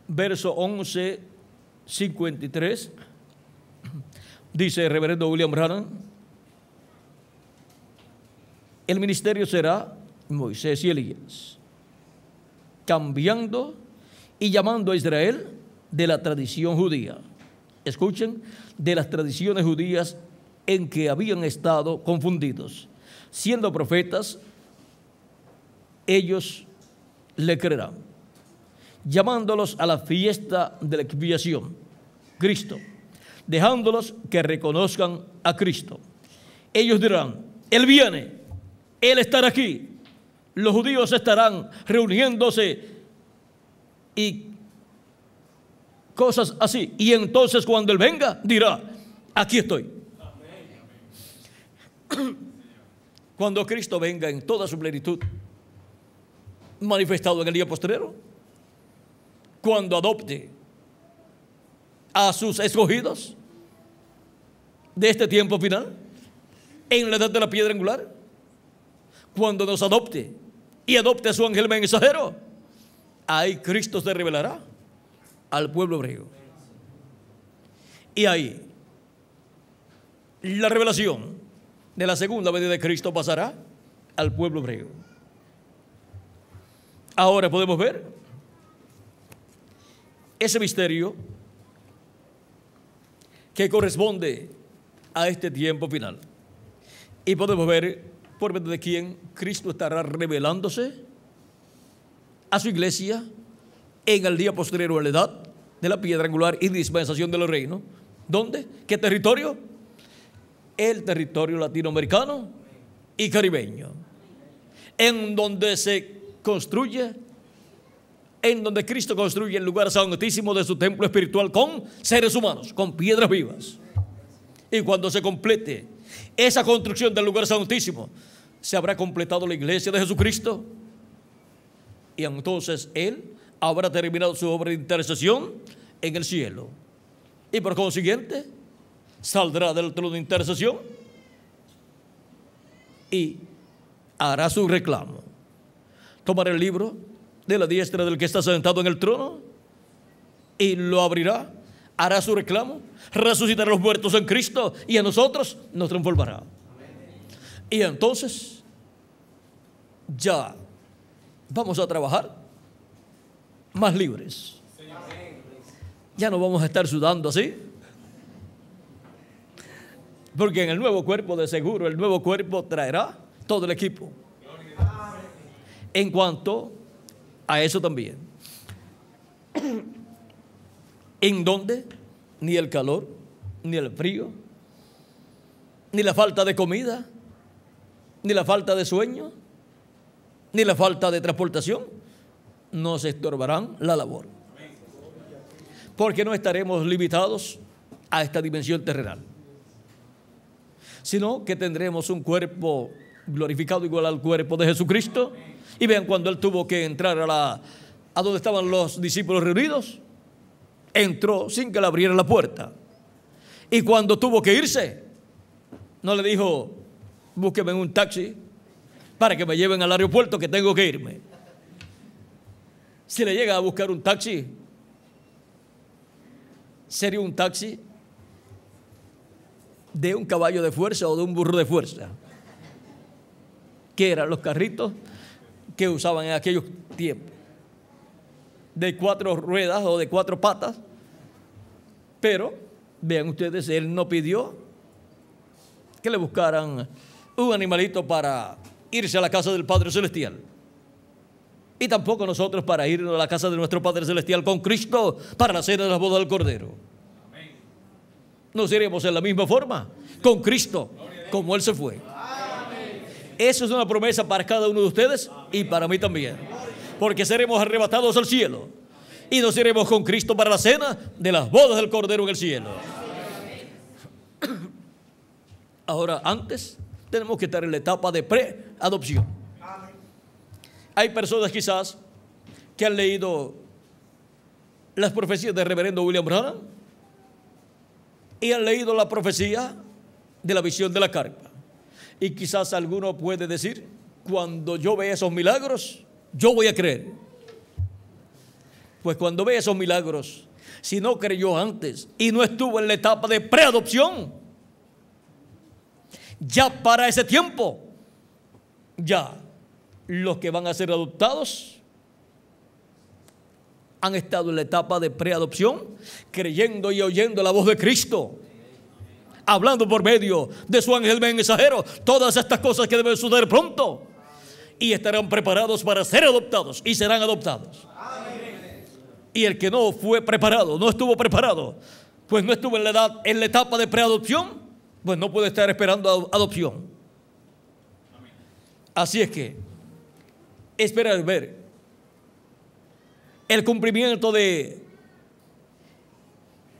verso 11, 53, dice el reverendo William Branham, el ministerio será Moisés y Elías, cambiando y llamando a Israel de la tradición judía. Escuchen, de las tradiciones judías en que habían estado confundidos. Siendo profetas, ellos le creerán, llamándolos a la fiesta de la expiación, Cristo, dejándolos que reconozcan a Cristo. Ellos dirán, Él viene, él estará aquí. Los judíos estarán reuniéndose y cosas así. Y entonces cuando Él venga, dirá, aquí estoy. Cuando Cristo venga en toda su plenitud, manifestado en el día postrero, cuando adopte a sus escogidos de este tiempo final, en la edad de la piedra angular, cuando nos adopte y adopte a su ángel mensajero, ahí Cristo se revelará al pueblo hebreo. Y ahí la revelación de la segunda venida de Cristo pasará al pueblo hebreo. Ahora podemos ver ese misterio que corresponde a este tiempo final. Y podemos ver por medio de quien Cristo estará revelándose a su iglesia en el día posterior a la edad de la piedra angular y dispensación del reino. ¿Dónde? ¿Qué territorio? El territorio latinoamericano y caribeño. En donde se construye, en donde Cristo construye el lugar santísimo de su templo espiritual con seres humanos, con piedras vivas. Y cuando se complete esa construcción del lugar santísimo, se habrá completado la iglesia de Jesucristo. Y entonces Él habrá terminado su obra de intercesión en el cielo. Y por consiguiente, saldrá del trono de intercesión y hará su reclamo. Tomará el libro de la diestra del que está sentado en el trono y lo abrirá hará su reclamo, resucitará los muertos en Cristo y a nosotros nos transformará. Y entonces ya vamos a trabajar más libres. Ya no vamos a estar sudando así. Porque en el nuevo cuerpo de seguro, el nuevo cuerpo traerá todo el equipo. En cuanto a eso también en donde ni el calor, ni el frío, ni la falta de comida, ni la falta de sueño, ni la falta de transportación nos estorbarán la labor. Porque no estaremos limitados a esta dimensión terrenal, sino que tendremos un cuerpo glorificado igual al cuerpo de Jesucristo. Y vean cuando Él tuvo que entrar a, la, a donde estaban los discípulos reunidos, entró sin que le abriera la puerta. Y cuando tuvo que irse, no le dijo, búsqueme un taxi para que me lleven al aeropuerto que tengo que irme. Si le llega a buscar un taxi, sería un taxi de un caballo de fuerza o de un burro de fuerza, que eran los carritos que usaban en aquellos tiempos de cuatro ruedas o de cuatro patas. Pero, vean ustedes, él no pidió que le buscaran un animalito para irse a la casa del Padre Celestial. Y tampoco nosotros para irnos a la casa de nuestro Padre Celestial con Cristo para la cena de la boda del Cordero. Nos iremos en la misma forma, con Cristo, como Él se fue. Eso es una promesa para cada uno de ustedes y para mí también porque seremos arrebatados al cielo. Y nos iremos con Cristo para la cena de las bodas del Cordero en el cielo. Ahora, antes tenemos que estar en la etapa de preadopción. Hay personas quizás que han leído las profecías del reverendo William Branham y han leído la profecía de la visión de la carpa. Y quizás alguno puede decir, cuando yo ve esos milagros, yo voy a creer. Pues cuando ve esos milagros, si no creyó antes y no estuvo en la etapa de preadopción, ya para ese tiempo, ya los que van a ser adoptados han estado en la etapa de preadopción, creyendo y oyendo la voz de Cristo hablando por medio de su ángel mensajero. Todas estas cosas que deben suceder pronto y estarán preparados para ser adoptados y serán adoptados. Y el que no fue preparado, no estuvo preparado, pues no estuvo en la, edad, en la etapa de preadopción, pues no puede estar esperando adopción. Así es que esperar ver el cumplimiento de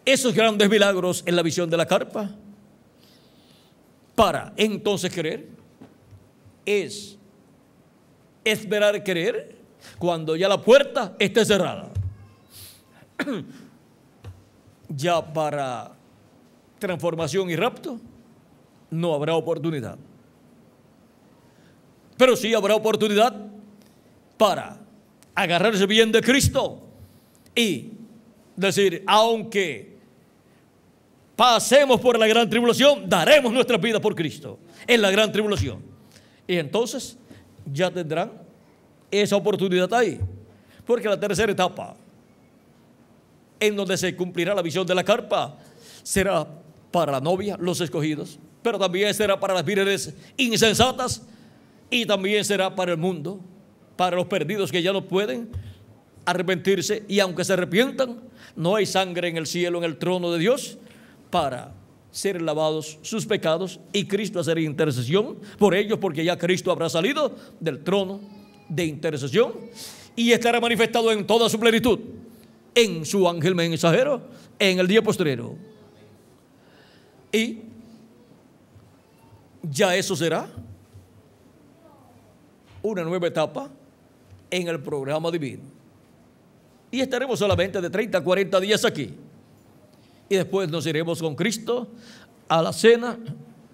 esos grandes milagros en la visión de la carpa para entonces creer es esperar creer cuando ya la puerta esté cerrada. ya para transformación y rapto no habrá oportunidad. Pero sí habrá oportunidad para agarrarse bien de Cristo y decir, aunque pasemos por la gran tribulación, daremos nuestra vida por Cristo en la gran tribulación. Y entonces ya tendrán esa oportunidad ahí. Porque la tercera etapa, en donde se cumplirá la visión de la carpa, será para la novia, los escogidos, pero también será para las vírgenes insensatas y también será para el mundo, para los perdidos que ya no pueden arrepentirse y aunque se arrepientan, no hay sangre en el cielo, en el trono de Dios, para ser lavados sus pecados y Cristo hacer intercesión por ellos, porque ya Cristo habrá salido del trono de intercesión y estará manifestado en toda su plenitud, en su ángel mensajero, en el día postrero. Y ya eso será una nueva etapa en el programa divino. Y estaremos solamente de 30 a 40 días aquí y después nos iremos con Cristo a la cena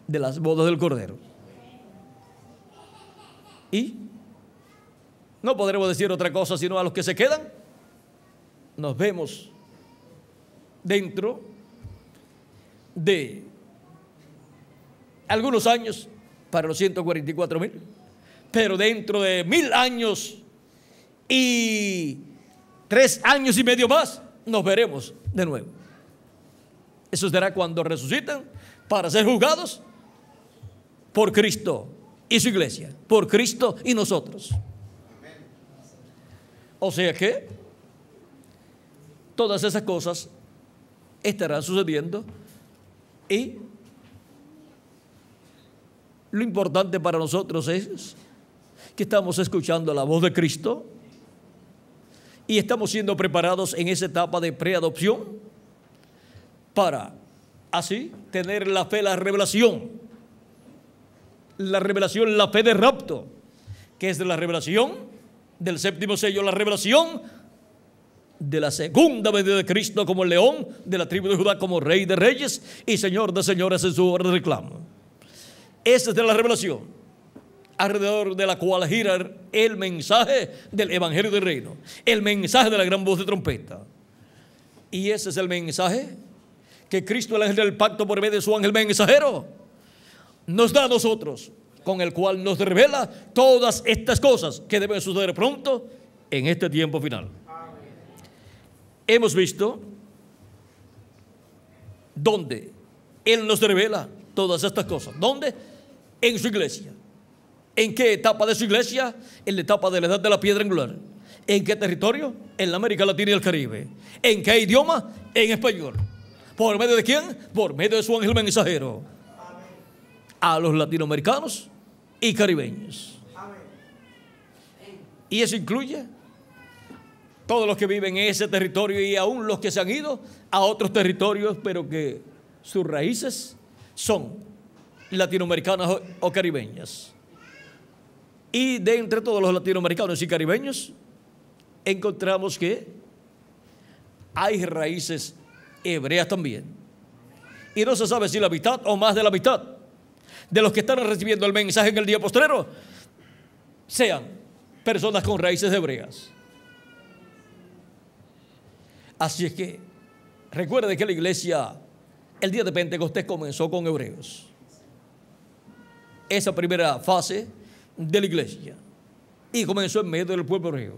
de las bodas del Cordero. Y no podremos decir otra cosa sino a los que se quedan. Nos vemos dentro de algunos años para los 144 mil, pero dentro de mil años y tres años y medio más nos veremos de nuevo. Eso será cuando resucitan para ser juzgados por Cristo y su iglesia, por Cristo y nosotros. O sea que todas esas cosas estarán sucediendo y lo importante para nosotros es que estamos escuchando la voz de Cristo y estamos siendo preparados en esa etapa de preadopción para así tener la fe, la revelación. La revelación, la fe de rapto, que es de la revelación del séptimo sello, la revelación de la segunda venida de Cristo como el león de la tribu de Judá como rey de reyes y señor de señores en su hora de reclamo. Esa es de la revelación alrededor de la cual gira el mensaje del evangelio del reino, el mensaje de la gran voz de trompeta. Y ese es el mensaje que Cristo, el ángel del pacto, por medio de su ángel mensajero, nos da a nosotros, con el cual nos revela todas estas cosas que deben suceder pronto en este tiempo final. Hemos visto dónde Él nos revela todas estas cosas. ¿Dónde? En su iglesia. ¿En qué etapa de su iglesia? En la etapa de la edad de la piedra angular. ¿En qué territorio? En la América Latina y el Caribe. ¿En qué idioma? En español. ¿Por medio de quién? Por medio de su ángel mensajero. A los latinoamericanos y caribeños. Y eso incluye todos los que viven en ese territorio y aún los que se han ido a otros territorios, pero que sus raíces son latinoamericanas o caribeñas. Y de entre todos los latinoamericanos y caribeños, encontramos que hay raíces hebreas también. Y no se sabe si la mitad o más de la mitad de los que están recibiendo el mensaje en el día postrero sean personas con raíces hebreas. Así es que recuerde que la iglesia el día de Pentecostés comenzó con hebreos. Esa primera fase de la iglesia. Y comenzó en medio del pueblo hebreo.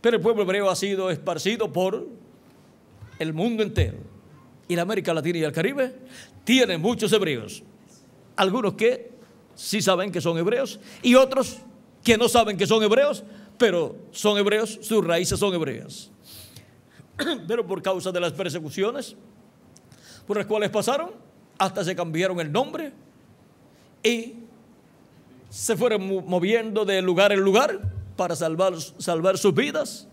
Pero el pueblo hebreo ha sido esparcido por el mundo entero y la América Latina y el Caribe tiene muchos hebreos. Algunos que sí saben que son hebreos y otros que no saben que son hebreos, pero son hebreos, sus raíces son hebreas. Pero por causa de las persecuciones por las cuales pasaron, hasta se cambiaron el nombre y se fueron moviendo de lugar en lugar para salvar, salvar sus vidas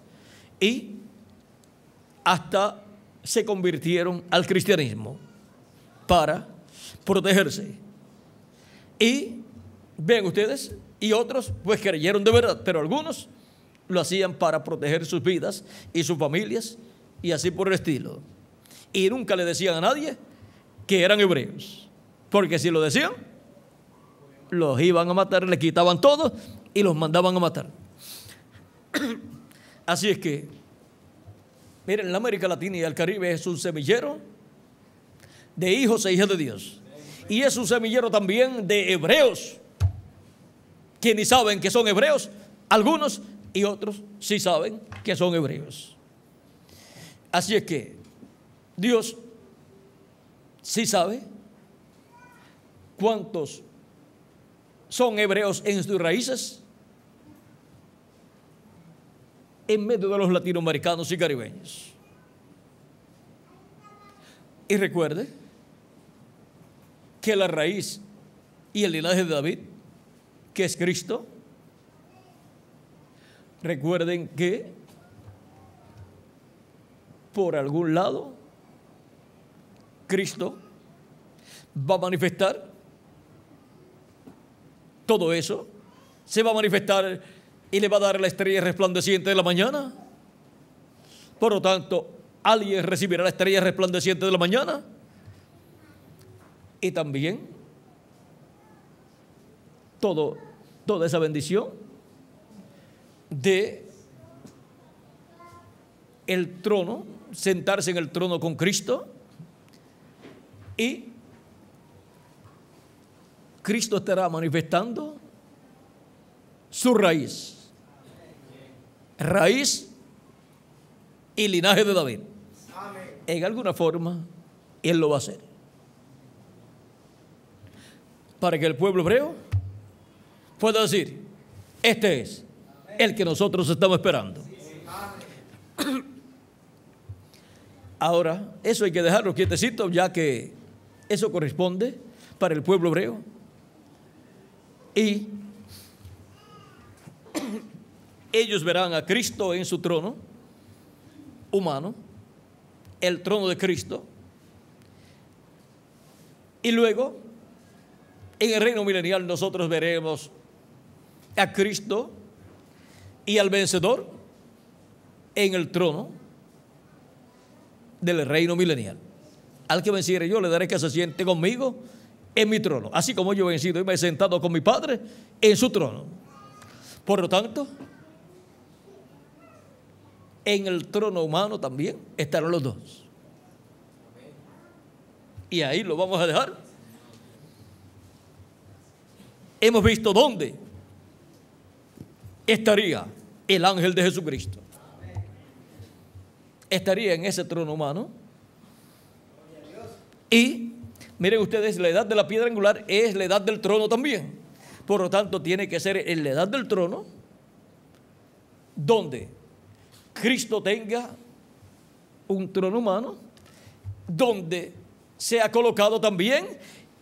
y hasta se convirtieron al cristianismo para protegerse. Y ven ustedes, y otros pues creyeron de verdad, pero algunos lo hacían para proteger sus vidas y sus familias y así por el estilo. Y nunca le decían a nadie que eran hebreos, porque si lo decían, los iban a matar, le quitaban todo y los mandaban a matar. Así es que Miren, la América Latina y el Caribe es un semillero de hijos e hijas de Dios. Y es un semillero también de hebreos. Quienes saben que son hebreos, algunos y otros sí saben que son hebreos. Así es que Dios sí sabe cuántos son hebreos en sus raíces en medio de los latinoamericanos y caribeños. Y recuerde que la raíz y el linaje de David, que es Cristo, recuerden que por algún lado Cristo va a manifestar todo eso, se va a manifestar y le va a dar la estrella resplandeciente de la mañana. Por lo tanto, alguien recibirá la estrella resplandeciente de la mañana. Y también todo, toda esa bendición de el trono, sentarse en el trono con Cristo y Cristo estará manifestando su raíz raíz y linaje de David. En alguna forma, Él lo va a hacer. Para que el pueblo hebreo pueda decir, este es el que nosotros estamos esperando. Ahora, eso hay que dejarlo quietecito, ya que eso corresponde para el pueblo hebreo. Y ellos verán a Cristo en su trono humano, el trono de Cristo. Y luego, en el reino milenial nosotros veremos a Cristo y al vencedor en el trono del reino milenial. Al que venciere yo le daré que se siente conmigo en mi trono, así como yo he vencido y me he sentado con mi Padre en su trono. Por lo tanto, en el trono humano también estarán los dos. Y ahí lo vamos a dejar. Hemos visto dónde estaría el ángel de Jesucristo. Estaría en ese trono humano. Y miren ustedes, la edad de la piedra angular es la edad del trono también. Por lo tanto, tiene que ser en la edad del trono ¿Dónde? Cristo tenga un trono humano donde se ha colocado también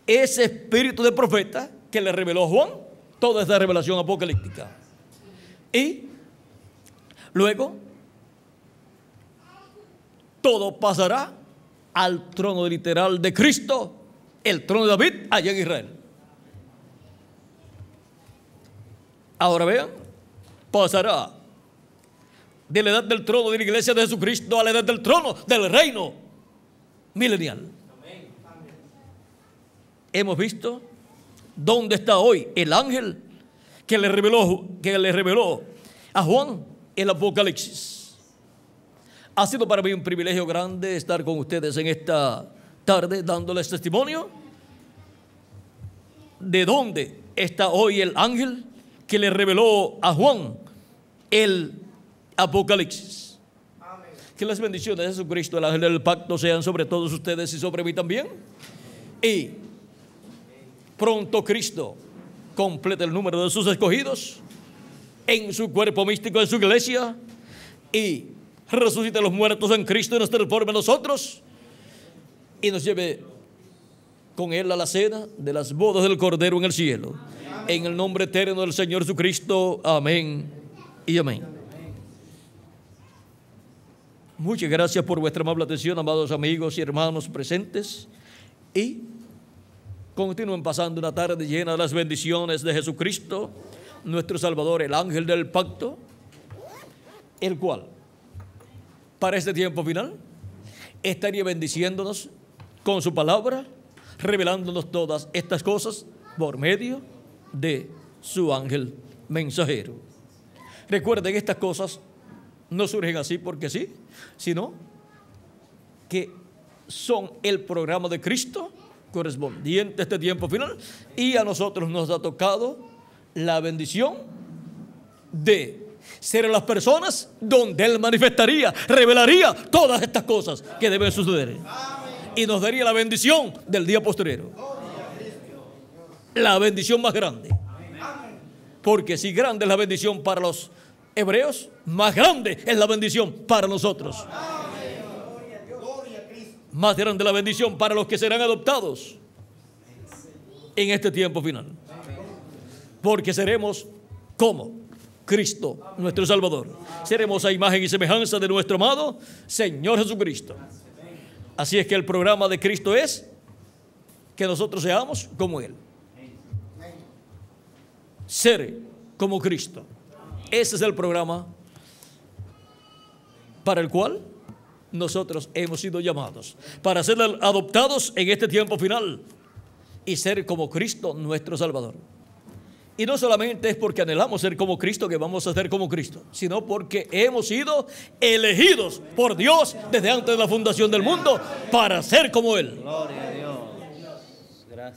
ese espíritu de profeta que le reveló Juan toda esa revelación apocalíptica. Y luego todo pasará al trono literal de Cristo, el trono de David allá en Israel. Ahora vean, pasará de la edad del trono de la iglesia de Jesucristo a la edad del trono del reino milenial. Hemos visto dónde está hoy el ángel que le reveló, que le reveló a Juan el Apocalipsis. Ha sido para mí un privilegio grande estar con ustedes en esta tarde dándoles testimonio de dónde está hoy el ángel que le reveló a Juan el Apocalipsis. Que las bendiciones de Jesucristo, el ángel del pacto, sean sobre todos ustedes y sobre mí también. Y pronto Cristo complete el número de sus escogidos en su cuerpo místico, en su iglesia, y resucite a los muertos en Cristo y nos transforma a nosotros y nos lleve con Él a la cena de las bodas del Cordero en el cielo. En el nombre eterno del Señor Jesucristo. Amén y amén. Muchas gracias por vuestra amable atención, amados amigos y hermanos presentes. Y continúen pasando una tarde llena de las bendiciones de Jesucristo, nuestro Salvador, el ángel del pacto, el cual, para este tiempo final, estaría bendiciéndonos con su palabra, revelándonos todas estas cosas por medio de su ángel mensajero. Recuerden estas cosas no surgen así porque sí, sino que son el programa de Cristo correspondiente a este tiempo final y a nosotros nos ha tocado la bendición de ser las personas donde Él manifestaría, revelaría todas estas cosas que deben suceder y nos daría la bendición del día posterior. La bendición más grande. Porque si grande es la bendición para los Hebreos, más grande es la bendición para nosotros. Más grande la bendición para los que serán adoptados en este tiempo final. Porque seremos como Cristo, nuestro Salvador. Seremos a imagen y semejanza de nuestro amado Señor Jesucristo. Así es que el programa de Cristo es que nosotros seamos como Él. Ser como Cristo. Ese es el programa para el cual nosotros hemos sido llamados, para ser adoptados en este tiempo final y ser como Cristo nuestro Salvador. Y no solamente es porque anhelamos ser como Cristo que vamos a ser como Cristo, sino porque hemos sido elegidos por Dios desde antes de la fundación del mundo para ser como Él. Gloria a Dios.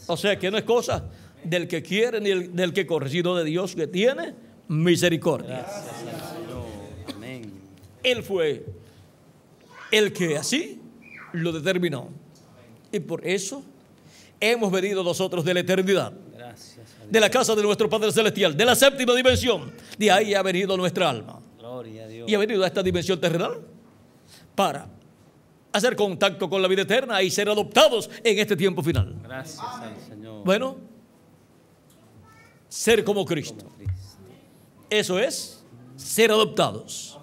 O sea que no es cosa del que quiere ni del que correcido de Dios que tiene misericordia. Él fue el que así lo determinó. Y por eso hemos venido nosotros de la eternidad. De la casa de nuestro Padre Celestial, de la séptima dimensión. De ahí ha venido nuestra alma. Y ha venido a esta dimensión terrenal para hacer contacto con la vida eterna y ser adoptados en este tiempo final. Gracias al Señor. Bueno, ser Como Cristo. Eso es ser adoptados.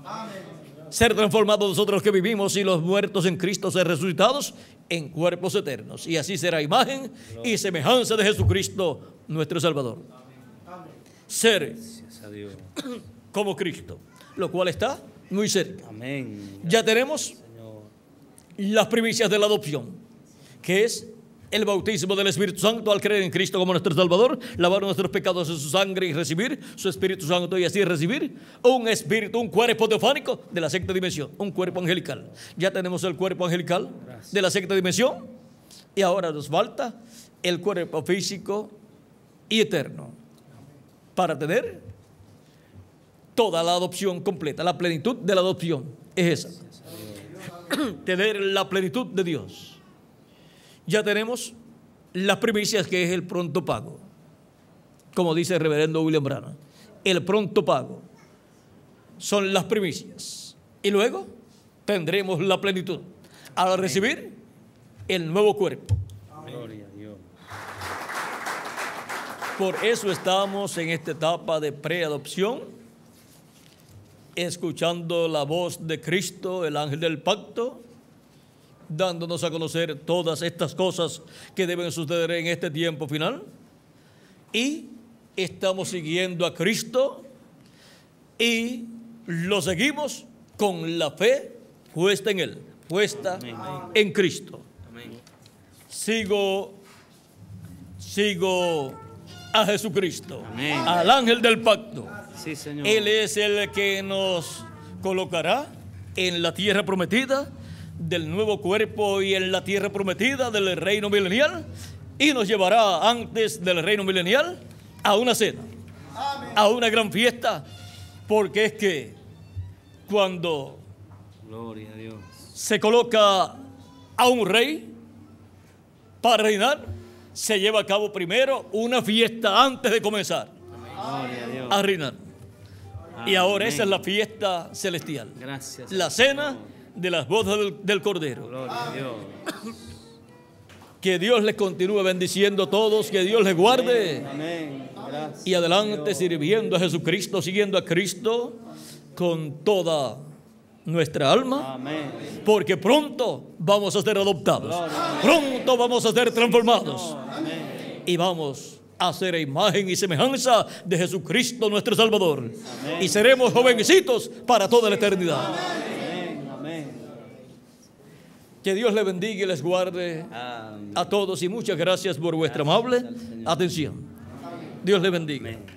Ser transformados nosotros que vivimos y los muertos en Cristo ser resucitados en cuerpos eternos. Y así será imagen y semejanza de Jesucristo, nuestro Salvador. Ser como Cristo, lo cual está muy cerca. Ya tenemos las primicias de la adopción, que es el bautismo del Espíritu Santo al creer en Cristo como nuestro Salvador, lavar nuestros pecados en su sangre y recibir su Espíritu Santo y así recibir un espíritu, un cuerpo teofánico de la sexta dimensión, un cuerpo angelical. Ya tenemos el cuerpo angelical de la sexta dimensión y ahora nos falta el cuerpo físico y eterno para tener toda la adopción completa, la plenitud de la adopción es esa. tener la plenitud de Dios ya tenemos las primicias que es el pronto pago, como dice el reverendo William Brana, el pronto pago son las primicias y luego tendremos la plenitud al recibir el nuevo cuerpo. Por eso estamos en esta etapa de preadopción, escuchando la voz de Cristo, el ángel del pacto, dándonos a conocer todas estas cosas que deben suceder en este tiempo final. Y estamos siguiendo a Cristo y lo seguimos con la fe puesta en Él, puesta en Cristo. Sigo, sigo a Jesucristo, al ángel del pacto. Él es el que nos colocará en la tierra prometida del nuevo cuerpo y en la tierra prometida del reino milenial y nos llevará antes del reino milenial a una cena, a una gran fiesta, porque es que cuando se coloca a un rey para reinar, se lleva a cabo primero una fiesta antes de comenzar a reinar. Y ahora esa es la fiesta celestial. Gracias. La cena de las bodas del, Cordero. Que Dios les continúe bendiciendo a todos, que Dios les guarde. y adelante sirviendo a Jesucristo, siguiendo a Cristo con toda nuestra alma, porque pronto vamos a ser adoptados, pronto vamos a ser transformados y vamos a ser imagen y semejanza de Jesucristo nuestro Salvador y seremos jovencitos para toda la eternidad. Que Dios le bendiga y les guarde a todos y muchas gracias por vuestra amable atención. Dios le bendiga.